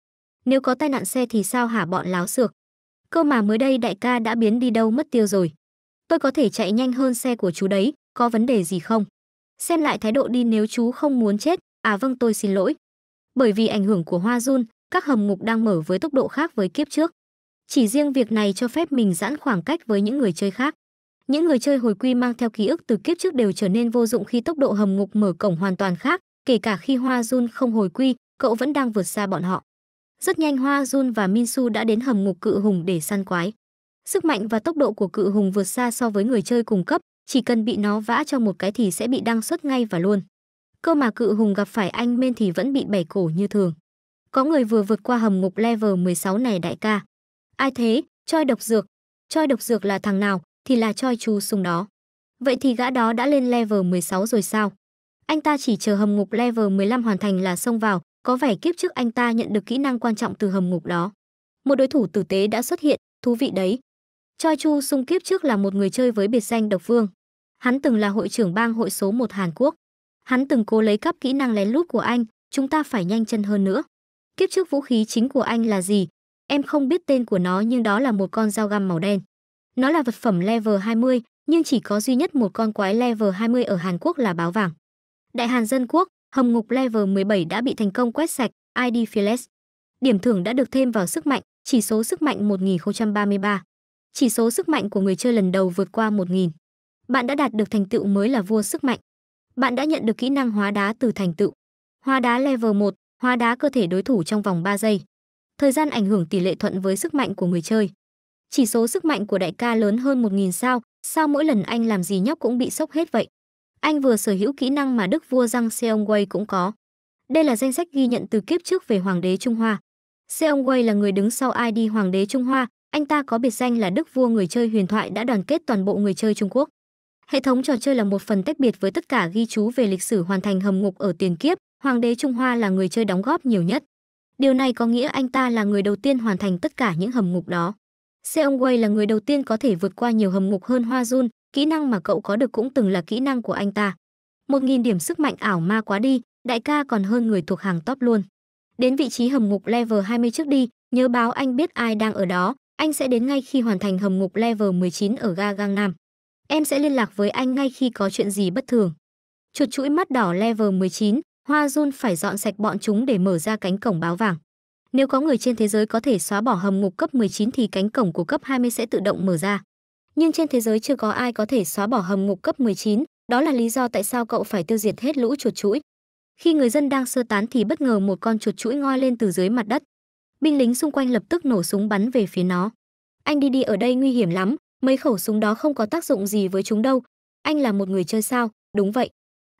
Nếu có tai nạn xe thì sao hả bọn láo xược. Cơ mà mới đây đại ca đã biến đi đâu mất tiêu rồi. Tôi có thể chạy nhanh hơn xe của chú đấy, có vấn đề gì không? Xem lại thái độ đi nếu chú không muốn chết, à vâng tôi xin lỗi. Bởi vì ảnh hưởng của hoa run, các hầm ngục đang mở với tốc độ khác với kiếp trước. Chỉ riêng việc này cho phép mình giãn khoảng cách với những người chơi khác. Những người chơi hồi quy mang theo ký ức từ kiếp trước đều trở nên vô dụng khi tốc độ hầm ngục mở cổng hoàn toàn khác, kể cả khi Hoa Jun không hồi quy, cậu vẫn đang vượt xa bọn họ. Rất nhanh Hoa Jun và Minsu đã đến hầm ngục cự hùng để săn quái. Sức mạnh và tốc độ của cự hùng vượt xa so với người chơi cùng cấp, chỉ cần bị nó vã cho một cái thì sẽ bị đăng xuất ngay và luôn. Cơ mà cự hùng gặp phải anh men thì vẫn bị bẻ cổ như thường. Có người vừa vượt qua hầm ngục level 16 này đại ca. Ai thế, choi độc dược. Choi độc dược là thằng nào, thì là choi Chu sùng đó. Vậy thì gã đó đã lên level 16 rồi sao? Anh ta chỉ chờ hầm ngục level 15 hoàn thành là xông vào, có vẻ kiếp trước anh ta nhận được kỹ năng quan trọng từ hầm ngục đó. Một đối thủ tử tế đã xuất hiện, thú vị đấy. Choi Chu Sung kiếp trước là một người chơi với biệt danh Độc Vương. Hắn từng là hội trưởng bang hội số 1 Hàn Quốc. Hắn từng cố lấy cắp kỹ năng lén lút của anh, chúng ta phải nhanh chân hơn nữa. Kiếp trước vũ khí chính của anh là gì, Em không biết tên của nó nhưng đó là một con dao găm màu đen. Nó là vật phẩm level 20, nhưng chỉ có duy nhất một con quái level 20 ở Hàn Quốc là báo vàng. Đại Hàn Dân Quốc, hầm ngục level 17 đã bị thành công quét sạch, ID Fearless. Điểm thưởng đã được thêm vào sức mạnh, chỉ số sức mạnh 1033. Chỉ số sức mạnh của người chơi lần đầu vượt qua 1000. Bạn đã đạt được thành tựu mới là vua sức mạnh. Bạn đã nhận được kỹ năng hóa đá từ thành tựu. Hóa đá level 1, hóa đá cơ thể đối thủ trong vòng 3 giây thời gian ảnh hưởng tỷ lệ thuận với sức mạnh của người chơi. Chỉ số sức mạnh của đại ca lớn hơn 1.000 sao, sao mỗi lần anh làm gì nhóc cũng bị sốc hết vậy? Anh vừa sở hữu kỹ năng mà đức vua răng Seong Wei cũng có. Đây là danh sách ghi nhận từ kiếp trước về Hoàng đế Trung Hoa. Seong Wei là người đứng sau ID Hoàng đế Trung Hoa, anh ta có biệt danh là đức vua người chơi huyền thoại đã đoàn kết toàn bộ người chơi Trung Quốc. Hệ thống trò chơi là một phần tách biệt với tất cả ghi chú về lịch sử hoàn thành hầm ngục ở tiền kiếp, Hoàng đế Trung Hoa là người chơi đóng góp nhiều nhất. Điều này có nghĩa anh ta là người đầu tiên hoàn thành tất cả những hầm ngục đó. Seong Wei là người đầu tiên có thể vượt qua nhiều hầm ngục hơn Hoa Jun, kỹ năng mà cậu có được cũng từng là kỹ năng của anh ta. một nghìn điểm sức mạnh ảo ma quá đi, đại ca còn hơn người thuộc hàng top luôn. Đến vị trí hầm ngục level 20 trước đi, nhớ báo anh biết ai đang ở đó, anh sẽ đến ngay khi hoàn thành hầm ngục level 19 ở ga Gangnam. Em sẽ liên lạc với anh ngay khi có chuyện gì bất thường. Chuột chuỗi mắt đỏ level 19, Hoa Jun phải dọn sạch bọn chúng để mở ra cánh cổng báo vàng. Nếu có người trên thế giới có thể xóa bỏ hầm ngục cấp 19 thì cánh cổng của cấp 20 sẽ tự động mở ra. Nhưng trên thế giới chưa có ai có thể xóa bỏ hầm ngục cấp 19, đó là lý do tại sao cậu phải tiêu diệt hết lũ chuột chuỗi. Khi người dân đang sơ tán thì bất ngờ một con chuột chuỗi ngoi lên từ dưới mặt đất. Binh lính xung quanh lập tức nổ súng bắn về phía nó. Anh đi đi ở đây nguy hiểm lắm, mấy khẩu súng đó không có tác dụng gì với chúng đâu. Anh là một người chơi sao? Đúng vậy,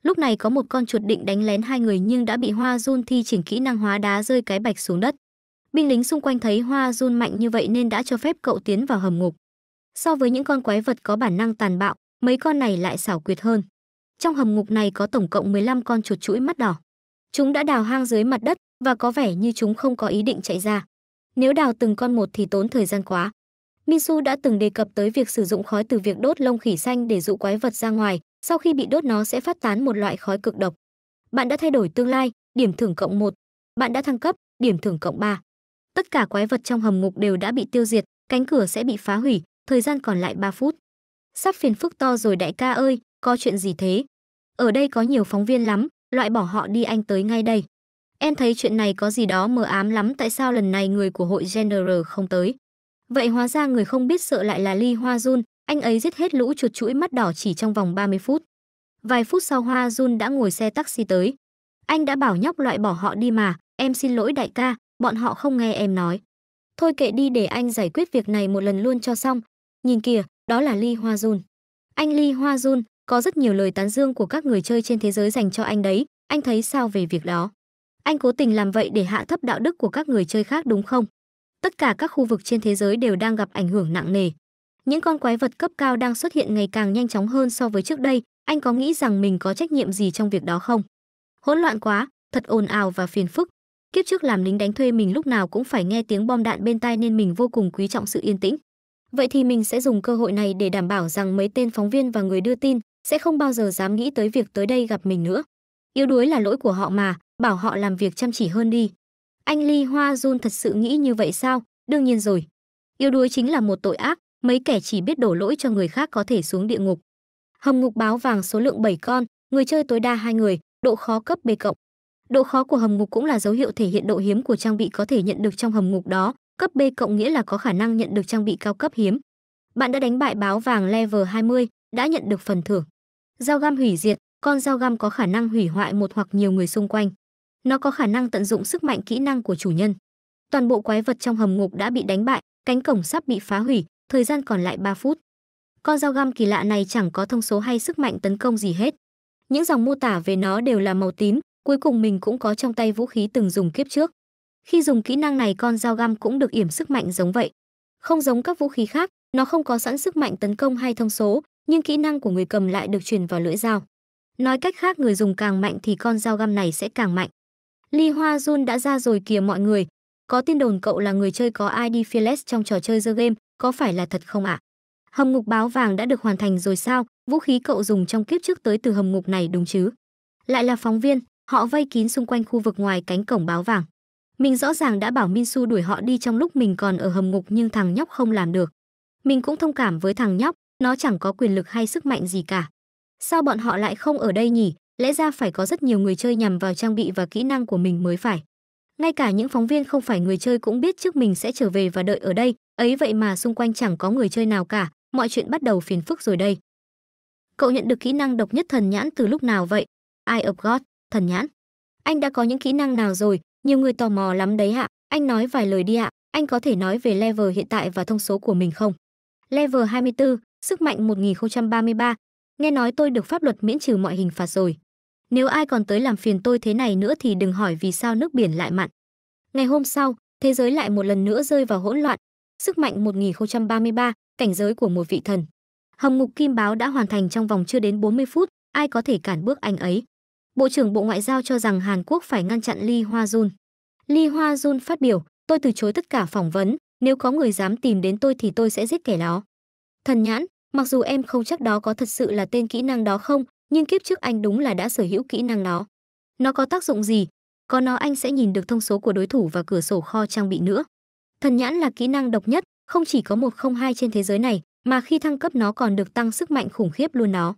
Lúc này có một con chuột định đánh lén hai người nhưng đã bị Hoa Jun thi triển kỹ năng hóa đá rơi cái bạch xuống đất. Binh lính xung quanh thấy Hoa Jun mạnh như vậy nên đã cho phép cậu tiến vào hầm ngục. So với những con quái vật có bản năng tàn bạo, mấy con này lại xảo quyệt hơn. Trong hầm ngục này có tổng cộng 15 con chuột chuỗi mắt đỏ. Chúng đã đào hang dưới mặt đất và có vẻ như chúng không có ý định chạy ra. Nếu đào từng con một thì tốn thời gian quá. Misu đã từng đề cập tới việc sử dụng khói từ việc đốt lông khỉ xanh để dụ quái vật ra ngoài, sau khi bị đốt nó sẽ phát tán một loại khói cực độc. Bạn đã thay đổi tương lai, điểm thưởng cộng 1. Bạn đã thăng cấp, điểm thưởng cộng 3. Tất cả quái vật trong hầm ngục đều đã bị tiêu diệt, cánh cửa sẽ bị phá hủy, thời gian còn lại 3 phút. Sắp phiền phức to rồi đại ca ơi, có chuyện gì thế? Ở đây có nhiều phóng viên lắm, loại bỏ họ đi anh tới ngay đây. Em thấy chuyện này có gì đó mờ ám lắm tại sao lần này người của hội general không tới. Vậy hóa ra người không biết sợ lại là Ly Hoa Jun, anh ấy giết hết lũ chuột chuỗi mắt đỏ chỉ trong vòng 30 phút. Vài phút sau Hoa Jun đã ngồi xe taxi tới. Anh đã bảo nhóc loại bỏ họ đi mà, em xin lỗi đại ca, bọn họ không nghe em nói. Thôi kệ đi để anh giải quyết việc này một lần luôn cho xong. Nhìn kìa, đó là Lee Hoa Jun. Anh Lee Hoa Jun, có rất nhiều lời tán dương của các người chơi trên thế giới dành cho anh đấy, anh thấy sao về việc đó? Anh cố tình làm vậy để hạ thấp đạo đức của các người chơi khác đúng không? Tất cả các khu vực trên thế giới đều đang gặp ảnh hưởng nặng nề. Những con quái vật cấp cao đang xuất hiện ngày càng nhanh chóng hơn so với trước đây, anh có nghĩ rằng mình có trách nhiệm gì trong việc đó không? Hỗn loạn quá, thật ồn ào và phiền phức. Kiếp trước làm lính đánh thuê mình lúc nào cũng phải nghe tiếng bom đạn bên tai nên mình vô cùng quý trọng sự yên tĩnh. Vậy thì mình sẽ dùng cơ hội này để đảm bảo rằng mấy tên phóng viên và người đưa tin sẽ không bao giờ dám nghĩ tới việc tới đây gặp mình nữa. Yếu đuối là lỗi của họ mà, bảo họ làm việc chăm chỉ hơn đi. Anh Ly Hoa Jun thật sự nghĩ như vậy sao? Đương nhiên rồi. Yếu đuối chính là một tội ác, mấy kẻ chỉ biết đổ lỗi cho người khác có thể xuống địa ngục. hầm ngục báo vàng số lượng 7 con, người chơi tối đa hai người, độ khó cấp B cộng. Độ khó của hầm ngục cũng là dấu hiệu thể hiện độ hiếm của trang bị có thể nhận được trong hầm ngục đó, cấp B cộng nghĩa là có khả năng nhận được trang bị cao cấp hiếm. Bạn đã đánh bại báo vàng level 20, đã nhận được phần thưởng. Dao găm hủy diệt, con dao găm có khả năng hủy hoại một hoặc nhiều người xung quanh. Nó có khả năng tận dụng sức mạnh kỹ năng của chủ nhân. Toàn bộ quái vật trong hầm ngục đã bị đánh bại, cánh cổng sắp bị phá hủy, Thời gian còn lại 3 phút. Con dao găm kỳ lạ này chẳng có thông số hay sức mạnh tấn công gì hết. Những dòng mô tả về nó đều là màu tím, cuối cùng mình cũng có trong tay vũ khí từng dùng kiếp trước. Khi dùng kỹ năng này con dao găm cũng được yểm sức mạnh giống vậy. Không giống các vũ khí khác, nó không có sẵn sức mạnh tấn công hay thông số, nhưng kỹ năng của người cầm lại được truyền vào lưỡi dao. Nói cách khác người dùng càng mạnh thì con dao găm này sẽ càng mạnh. Ly Hoa Jun đã ra rồi kìa mọi người, có tin đồn cậu là người chơi có ID Fearless trong trò chơi The Game, có phải là thật không ạ? Hầm ngục báo vàng đã được hoàn thành rồi sao? Vũ khí cậu dùng trong kiếp trước tới từ hầm ngục này đúng chứ? Lại là phóng viên, họ vây kín xung quanh khu vực ngoài cánh cổng báo vàng. Mình rõ ràng đã bảo Min Su đuổi họ đi trong lúc mình còn ở hầm ngục nhưng thằng nhóc không làm được. Mình cũng thông cảm với thằng nhóc, nó chẳng có quyền lực hay sức mạnh gì cả. Sao bọn họ lại không ở đây nhỉ? Lẽ ra phải có rất nhiều người chơi nhằm vào trang bị và kỹ năng của mình mới phải ngay cả những phóng viên không phải người chơi cũng biết trước mình sẽ trở về và đợi ở đây ấy vậy mà xung quanh chẳng có người chơi nào cả mọi chuyện bắt đầu phiền phức rồi đây cậu nhận được kỹ năng độc nhất thần nhãn từ lúc nào vậy ai of god thần nhãn anh đã có những kỹ năng nào rồi nhiều người tò mò lắm đấy ạ anh nói vài lời đi ạ anh có thể nói về level hiện tại và thông số của mình không level 24, sức mạnh 1033. Nghe nói tôi được pháp luật miễn trừ mọi hình phạt rồi. Nếu ai còn tới làm phiền tôi thế này nữa thì đừng hỏi vì sao nước biển lại mặn. Ngày hôm sau, thế giới lại một lần nữa rơi vào hỗn loạn. Sức mạnh 1033, cảnh giới của một vị thần. Hồng Ngục Kim Báo đã hoàn thành trong vòng chưa đến 40 phút, ai có thể cản bước anh ấy. Bộ trưởng Bộ Ngoại giao cho rằng Hàn Quốc phải ngăn chặn Lee Hoa Jun. Lee Hoa Jun phát biểu, tôi từ chối tất cả phỏng vấn, nếu có người dám tìm đến tôi thì tôi sẽ giết kẻ đó. Thần nhãn, mặc dù em không chắc đó có thật sự là tên kỹ năng đó không, nhưng kiếp trước anh đúng là đã sở hữu kỹ năng nó. Nó có tác dụng gì? Có nó anh sẽ nhìn được thông số của đối thủ và cửa sổ kho trang bị nữa. Thần nhãn là kỹ năng độc nhất, không chỉ có 102 trên thế giới này, mà khi thăng cấp nó còn được tăng sức mạnh khủng khiếp luôn nó.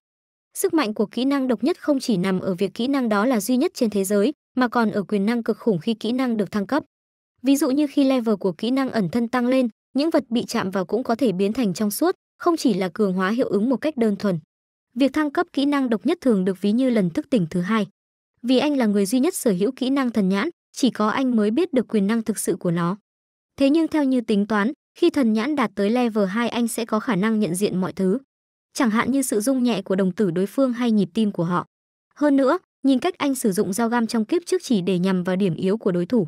Sức mạnh của kỹ năng độc nhất không chỉ nằm ở việc kỹ năng đó là duy nhất trên thế giới, mà còn ở quyền năng cực khủng khi kỹ năng được thăng cấp. Ví dụ như khi level của kỹ năng ẩn thân tăng lên, những vật bị chạm vào cũng có thể biến thành trong suốt, không chỉ là cường hóa hiệu ứng một cách đơn thuần. Việc thăng cấp kỹ năng độc nhất thường được ví như lần thức tỉnh thứ hai. Vì anh là người duy nhất sở hữu kỹ năng thần nhãn, chỉ có anh mới biết được quyền năng thực sự của nó. Thế nhưng theo như tính toán, khi thần nhãn đạt tới level 2 anh sẽ có khả năng nhận diện mọi thứ. Chẳng hạn như sự rung nhẹ của đồng tử đối phương hay nhịp tim của họ. Hơn nữa, nhìn cách anh sử dụng dao gam trong kiếp trước chỉ để nhằm vào điểm yếu của đối thủ.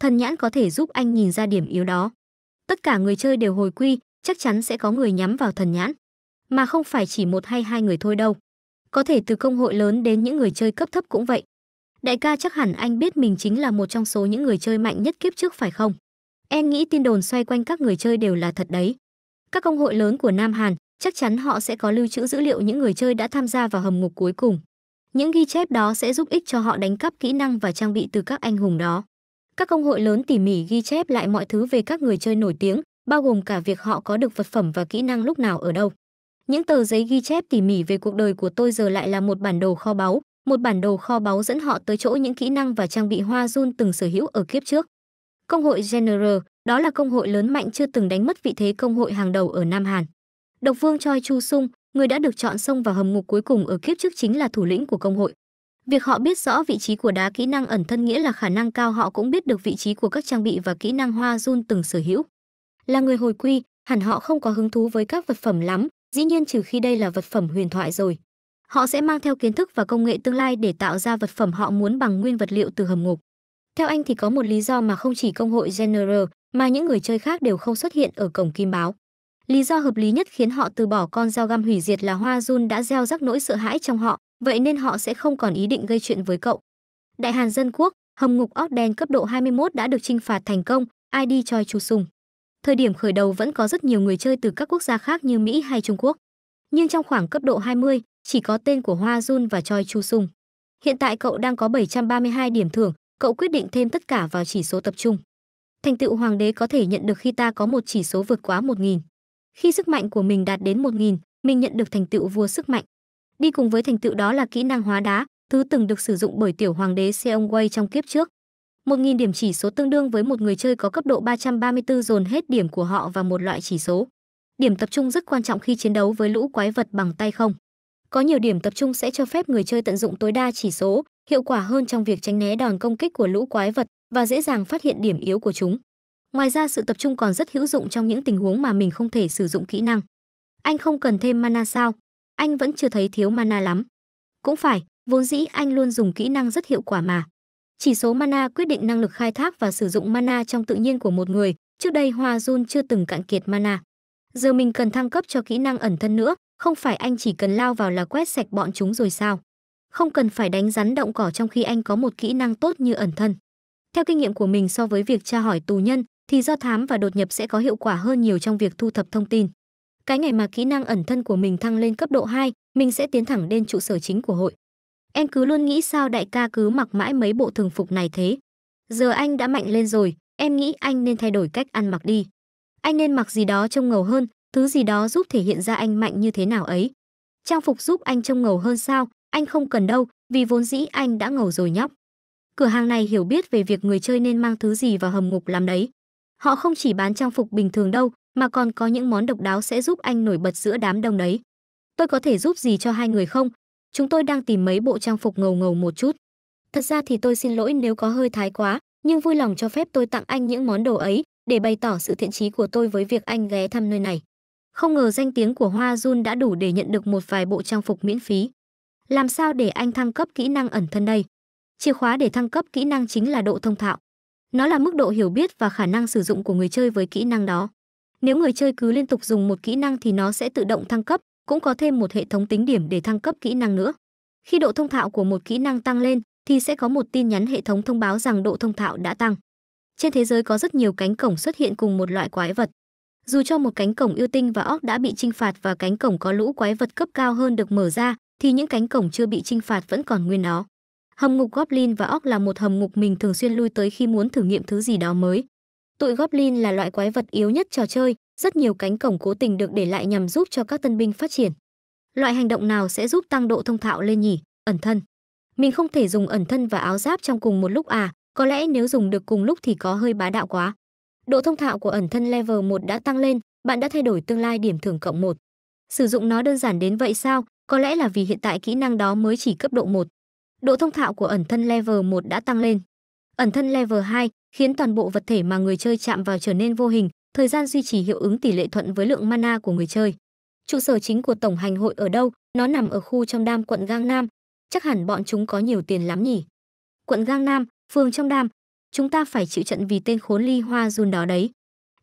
Thần nhãn có thể giúp anh nhìn ra điểm yếu đó. Tất cả người chơi đều hồi quy, chắc chắn sẽ có người nhắm vào thần nhãn mà không phải chỉ một hay hai người thôi đâu. Có thể từ công hội lớn đến những người chơi cấp thấp cũng vậy. Đại ca chắc hẳn anh biết mình chính là một trong số những người chơi mạnh nhất kiếp trước phải không? Em nghĩ tin đồn xoay quanh các người chơi đều là thật đấy. Các công hội lớn của Nam Hàn chắc chắn họ sẽ có lưu trữ dữ liệu những người chơi đã tham gia vào hầm ngục cuối cùng. Những ghi chép đó sẽ giúp ích cho họ đánh cắp kỹ năng và trang bị từ các anh hùng đó. Các công hội lớn tỉ mỉ ghi chép lại mọi thứ về các người chơi nổi tiếng, bao gồm cả việc họ có được vật phẩm và kỹ năng lúc nào ở đâu. Những tờ giấy ghi chép tỉ mỉ về cuộc đời của tôi giờ lại là một bản đồ kho báu, một bản đồ kho báu dẫn họ tới chỗ những kỹ năng và trang bị Hoa Jun từng sở hữu ở kiếp trước. Công hội General, đó là công hội lớn mạnh chưa từng đánh mất vị thế công hội hàng đầu ở Nam Hàn. Độc vương Choi Chu Sung, người đã được chọn xông vào hầm ngục cuối cùng ở kiếp trước chính là thủ lĩnh của công hội. Việc họ biết rõ vị trí của đá kỹ năng ẩn thân nghĩa là khả năng cao họ cũng biết được vị trí của các trang bị và kỹ năng Hoa Jun từng sở hữu. Là người hồi quy, hẳn họ không có hứng thú với các vật phẩm lắm, Dĩ nhiên trừ khi đây là vật phẩm huyền thoại rồi. Họ sẽ mang theo kiến thức và công nghệ tương lai để tạo ra vật phẩm họ muốn bằng nguyên vật liệu từ hầm ngục. Theo anh thì có một lý do mà không chỉ công hội General mà những người chơi khác đều không xuất hiện ở cổng kim báo. Lý do hợp lý nhất khiến họ từ bỏ con dao găm hủy diệt là Hoa Jun đã gieo rắc nỗi sợ hãi trong họ, vậy nên họ sẽ không còn ý định gây chuyện với cậu. Đại Hàn Dân Quốc, hầm ngục óc đen cấp độ 21 đã được trinh phạt thành công, ID Choi Chu Sung. Thời điểm khởi đầu vẫn có rất nhiều người chơi từ các quốc gia khác như Mỹ hay Trung Quốc. Nhưng trong khoảng cấp độ 20, chỉ có tên của Hoa Jun và Choi Chu Sung. Hiện tại cậu đang có 732 điểm thưởng, cậu quyết định thêm tất cả vào chỉ số tập trung. Thành tựu hoàng đế có thể nhận được khi ta có một chỉ số vượt quá 1.000. Khi sức mạnh của mình đạt đến 1.000, mình nhận được thành tựu vua sức mạnh. Đi cùng với thành tựu đó là kỹ năng hóa đá, thứ từng được sử dụng bởi tiểu hoàng đế Seong Seongwei trong kiếp trước. 1.000 điểm chỉ số tương đương với một người chơi có cấp độ 334 dồn hết điểm của họ vào một loại chỉ số. Điểm tập trung rất quan trọng khi chiến đấu với lũ quái vật bằng tay không. Có nhiều điểm tập trung sẽ cho phép người chơi tận dụng tối đa chỉ số, hiệu quả hơn trong việc tránh né đòn công kích của lũ quái vật và dễ dàng phát hiện điểm yếu của chúng. Ngoài ra sự tập trung còn rất hữu dụng trong những tình huống mà mình không thể sử dụng kỹ năng. Anh không cần thêm mana sao? Anh vẫn chưa thấy thiếu mana lắm. Cũng phải, vốn dĩ anh luôn dùng kỹ năng rất hiệu quả mà. Chỉ số mana quyết định năng lực khai thác và sử dụng mana trong tự nhiên của một người, trước đây Hoa Jun chưa từng cạn kiệt mana. Giờ mình cần thăng cấp cho kỹ năng ẩn thân nữa, không phải anh chỉ cần lao vào là quét sạch bọn chúng rồi sao? Không cần phải đánh rắn động cỏ trong khi anh có một kỹ năng tốt như ẩn thân. Theo kinh nghiệm của mình so với việc tra hỏi tù nhân, thì do thám và đột nhập sẽ có hiệu quả hơn nhiều trong việc thu thập thông tin. Cái ngày mà kỹ năng ẩn thân của mình thăng lên cấp độ 2, mình sẽ tiến thẳng đến trụ sở chính của hội. Em cứ luôn nghĩ sao đại ca cứ mặc mãi mấy bộ thường phục này thế. Giờ anh đã mạnh lên rồi, em nghĩ anh nên thay đổi cách ăn mặc đi. Anh nên mặc gì đó trông ngầu hơn, thứ gì đó giúp thể hiện ra anh mạnh như thế nào ấy. Trang phục giúp anh trông ngầu hơn sao, anh không cần đâu, vì vốn dĩ anh đã ngầu rồi nhóc. Cửa hàng này hiểu biết về việc người chơi nên mang thứ gì vào hầm ngục làm đấy. Họ không chỉ bán trang phục bình thường đâu, mà còn có những món độc đáo sẽ giúp anh nổi bật giữa đám đông đấy. Tôi có thể giúp gì cho hai người không? chúng tôi đang tìm mấy bộ trang phục ngầu ngầu một chút. Thật ra thì tôi xin lỗi nếu có hơi thái quá, nhưng vui lòng cho phép tôi tặng anh những món đồ ấy để bày tỏ sự thiện chí của tôi với việc anh ghé thăm nơi này. Không ngờ danh tiếng của Hoa Jun đã đủ để nhận được một vài bộ trang phục miễn phí. Làm sao để anh thăng cấp kỹ năng ẩn thân đây? Chìa khóa để thăng cấp kỹ năng chính là độ thông thạo. Nó là mức độ hiểu biết và khả năng sử dụng của người chơi với kỹ năng đó. Nếu người chơi cứ liên tục dùng một kỹ năng thì nó sẽ tự động thăng cấp, cũng có thêm một hệ thống tính điểm để thăng cấp kỹ năng nữa. Khi độ thông thạo của một kỹ năng tăng lên thì sẽ có một tin nhắn hệ thống thông báo rằng độ thông thạo đã tăng. Trên thế giới có rất nhiều cánh cổng xuất hiện cùng một loại quái vật. Dù cho một cánh cổng yêu tinh và óc đã bị trinh phạt và cánh cổng có lũ quái vật cấp cao hơn được mở ra, thì những cánh cổng chưa bị trinh phạt vẫn còn nguyên nó. Hầm ngục Goblin và óc là một hầm ngục mình thường xuyên lui tới khi muốn thử nghiệm thứ gì đó mới. Tụi Goblin là loại quái vật yếu nhất trò chơi, rất nhiều cánh cổng cố tình được để lại nhằm giúp cho các tân binh phát triển. Loại hành động nào sẽ giúp tăng độ thông thạo lên nhỉ? Ẩn thân. Mình không thể dùng ẩn thân và áo giáp trong cùng một lúc à, có lẽ nếu dùng được cùng lúc thì có hơi bá đạo quá. Độ thông thạo của ẩn thân level 1 đã tăng lên, bạn đã thay đổi tương lai điểm thưởng cộng 1. Sử dụng nó đơn giản đến vậy sao? Có lẽ là vì hiện tại kỹ năng đó mới chỉ cấp độ 1. Độ thông thạo của ẩn thân level 1 đã tăng lên. Ẩn thân level 2 khiến toàn bộ vật thể mà người chơi chạm vào trở nên vô hình, thời gian duy trì hiệu ứng tỷ lệ thuận với lượng mana của người chơi. Trụ sở chính của tổng hành hội ở đâu? Nó nằm ở khu trong đam quận Gang Nam. Chắc hẳn bọn chúng có nhiều tiền lắm nhỉ. Quận Gang Nam, phường trong đam. Chúng ta phải chịu trận vì tên khốn Ly Hoa Jun đó đấy.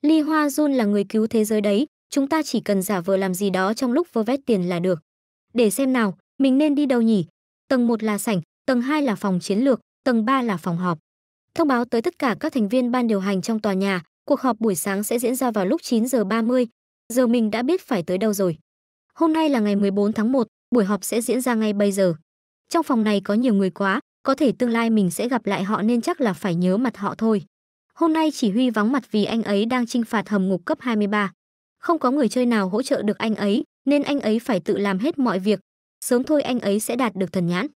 Ly Hoa Jun là người cứu thế giới đấy, chúng ta chỉ cần giả vờ làm gì đó trong lúc vơ vét tiền là được. Để xem nào, mình nên đi đâu nhỉ? Tầng 1 là sảnh, tầng 2 là phòng chiến lược, tầng 3 là phòng họp. Thông báo tới tất cả các thành viên ban điều hành trong tòa nhà, Cuộc họp buổi sáng sẽ diễn ra vào lúc 9 giờ 30. Giờ mình đã biết phải tới đâu rồi. Hôm nay là ngày 14 tháng 1, buổi họp sẽ diễn ra ngay bây giờ. Trong phòng này có nhiều người quá, có thể tương lai mình sẽ gặp lại họ nên chắc là phải nhớ mặt họ thôi. Hôm nay chỉ huy vắng mặt vì anh ấy đang trinh phạt hầm ngục cấp 23. Không có người chơi nào hỗ trợ được anh ấy, nên anh ấy phải tự làm hết mọi việc. Sớm thôi anh ấy sẽ đạt được thần nhãn.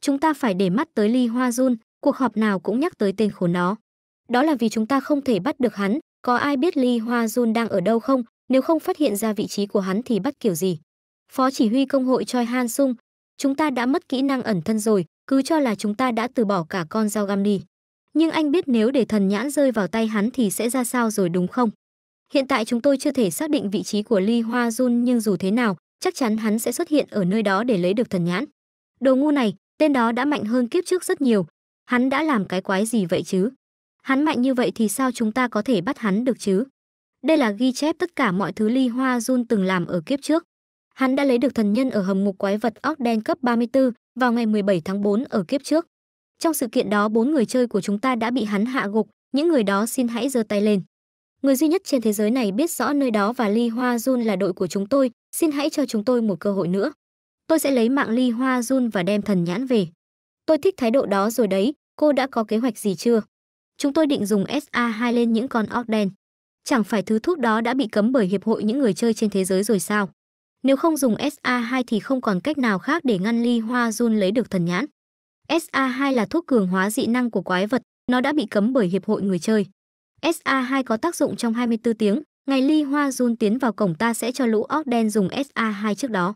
Chúng ta phải để mắt tới Ly Hoa Jun, cuộc họp nào cũng nhắc tới tên khốn nó đó là vì chúng ta không thể bắt được hắn có ai biết ly hoa jun đang ở đâu không nếu không phát hiện ra vị trí của hắn thì bắt kiểu gì phó chỉ huy công hội choi han sung chúng ta đã mất kỹ năng ẩn thân rồi cứ cho là chúng ta đã từ bỏ cả con dao găm đi nhưng anh biết nếu để thần nhãn rơi vào tay hắn thì sẽ ra sao rồi đúng không hiện tại chúng tôi chưa thể xác định vị trí của ly hoa jun nhưng dù thế nào chắc chắn hắn sẽ xuất hiện ở nơi đó để lấy được thần nhãn đồ ngu này tên đó đã mạnh hơn kiếp trước rất nhiều hắn đã làm cái quái gì vậy chứ Hắn mạnh như vậy thì sao chúng ta có thể bắt hắn được chứ? Đây là ghi chép tất cả mọi thứ Ly Hoa Jun từng làm ở kiếp trước. Hắn đã lấy được thần nhân ở hầm ngục quái vật óc đen cấp 34 vào ngày 17 tháng 4 ở kiếp trước. Trong sự kiện đó, bốn người chơi của chúng ta đã bị hắn hạ gục, những người đó xin hãy giơ tay lên. Người duy nhất trên thế giới này biết rõ nơi đó và Ly Hoa Jun là đội của chúng tôi, xin hãy cho chúng tôi một cơ hội nữa. Tôi sẽ lấy mạng Ly Hoa Jun và đem thần nhãn về. Tôi thích thái độ đó rồi đấy, cô đã có kế hoạch gì chưa? chúng tôi định dùng SA2 lên những con orc đen. Chẳng phải thứ thuốc đó đã bị cấm bởi hiệp hội những người chơi trên thế giới rồi sao? Nếu không dùng SA2 thì không còn cách nào khác để ngăn Ly Hoa Jun lấy được thần nhãn. SA2 là thuốc cường hóa dị năng của quái vật, nó đã bị cấm bởi hiệp hội người chơi. SA2 có tác dụng trong 24 tiếng, ngày Ly Hoa Jun tiến vào cổng ta sẽ cho lũ orc đen dùng SA2 trước đó.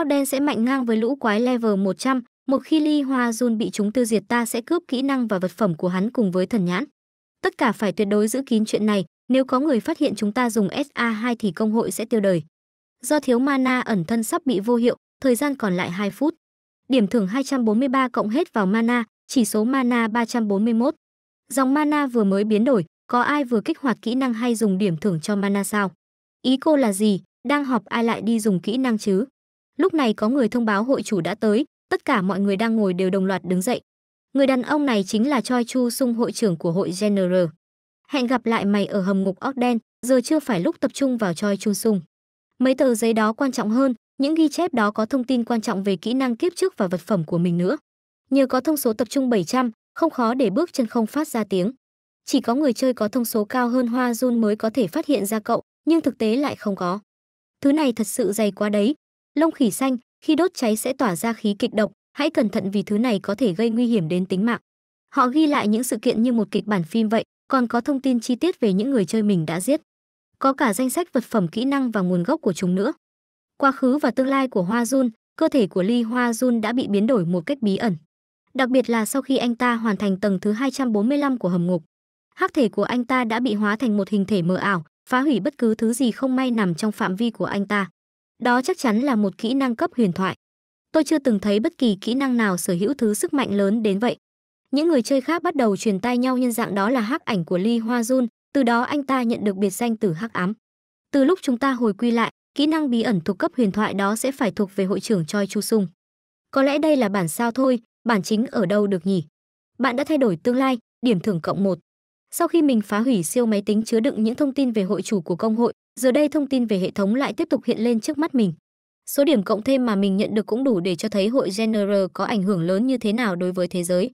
Orc đen sẽ mạnh ngang với lũ quái level 100, một khi Ly Hoa Jun bị chúng tiêu diệt ta sẽ cướp kỹ năng và vật phẩm của hắn cùng với thần nhãn. Tất cả phải tuyệt đối giữ kín chuyện này, nếu có người phát hiện chúng ta dùng SA2 thì công hội sẽ tiêu đời. Do thiếu mana ẩn thân sắp bị vô hiệu, thời gian còn lại 2 phút. Điểm thưởng 243 cộng hết vào mana, chỉ số mana 341. Dòng mana vừa mới biến đổi, có ai vừa kích hoạt kỹ năng hay dùng điểm thưởng cho mana sao? Ý cô là gì, đang họp ai lại đi dùng kỹ năng chứ? Lúc này có người thông báo hội chủ đã tới, tất cả mọi người đang ngồi đều đồng loạt đứng dậy. Người đàn ông này chính là Choi Chu Sung hội trưởng của hội General. Hẹn gặp lại mày ở hầm ngục óc giờ chưa phải lúc tập trung vào Choi Chu Sung. Mấy tờ giấy đó quan trọng hơn, những ghi chép đó có thông tin quan trọng về kỹ năng kiếp trước và vật phẩm của mình nữa. Nhờ có thông số tập trung 700, không khó để bước chân không phát ra tiếng. Chỉ có người chơi có thông số cao hơn Hoa Jun mới có thể phát hiện ra cậu, nhưng thực tế lại không có. Thứ này thật sự dày quá đấy. Lông khỉ xanh, khi đốt cháy sẽ tỏa ra khí kịch độc, hãy cẩn thận vì thứ này có thể gây nguy hiểm đến tính mạng. Họ ghi lại những sự kiện như một kịch bản phim vậy, còn có thông tin chi tiết về những người chơi mình đã giết. Có cả danh sách vật phẩm kỹ năng và nguồn gốc của chúng nữa. Quá khứ và tương lai của Hoa Jun, cơ thể của Lee Hoa Jun đã bị biến đổi một cách bí ẩn. Đặc biệt là sau khi anh ta hoàn thành tầng thứ 245 của hầm ngục. Hắc thể của anh ta đã bị hóa thành một hình thể mờ ảo, phá hủy bất cứ thứ gì không may nằm trong phạm vi của anh ta. Đó chắc chắn là một kỹ năng cấp huyền thoại. Tôi chưa từng thấy bất kỳ kỹ năng nào sở hữu thứ sức mạnh lớn đến vậy. Những người chơi khác bắt đầu truyền tai nhau nhân dạng đó là hắc ảnh của Lee Hoa Jun, từ đó anh ta nhận được biệt danh từ hắc ám. Từ lúc chúng ta hồi quy lại, kỹ năng bí ẩn thuộc cấp huyền thoại đó sẽ phải thuộc về hội trưởng Choi Chu Sung. Có lẽ đây là bản sao thôi, bản chính ở đâu được nhỉ? Bạn đã thay đổi tương lai, điểm thưởng cộng 1. Sau khi mình phá hủy siêu máy tính chứa đựng những thông tin về hội chủ của công hội, Giờ đây thông tin về hệ thống lại tiếp tục hiện lên trước mắt mình. Số điểm cộng thêm mà mình nhận được cũng đủ để cho thấy hội General có ảnh hưởng lớn như thế nào đối với thế giới.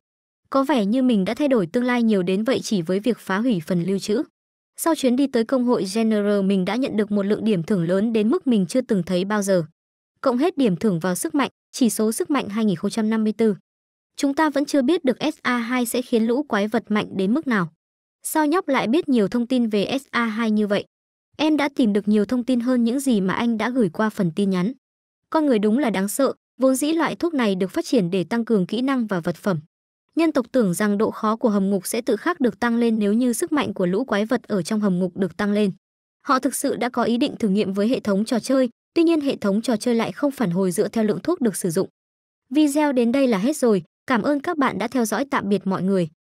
Có vẻ như mình đã thay đổi tương lai nhiều đến vậy chỉ với việc phá hủy phần lưu trữ. Sau chuyến đi tới công hội General mình đã nhận được một lượng điểm thưởng lớn đến mức mình chưa từng thấy bao giờ. Cộng hết điểm thưởng vào sức mạnh, chỉ số sức mạnh 2054. Chúng ta vẫn chưa biết được SA2 sẽ khiến lũ quái vật mạnh đến mức nào. Sao nhóc lại biết nhiều thông tin về SA2 như vậy? Em đã tìm được nhiều thông tin hơn những gì mà anh đã gửi qua phần tin nhắn. Con người đúng là đáng sợ, vốn dĩ loại thuốc này được phát triển để tăng cường kỹ năng và vật phẩm. Nhân tộc tưởng rằng độ khó của hầm ngục sẽ tự khắc được tăng lên nếu như sức mạnh của lũ quái vật ở trong hầm ngục được tăng lên. Họ thực sự đã có ý định thử nghiệm với hệ thống trò chơi, tuy nhiên hệ thống trò chơi lại không phản hồi dựa theo lượng thuốc được sử dụng. Video đến đây là hết rồi, cảm ơn các bạn đã theo dõi tạm biệt mọi người.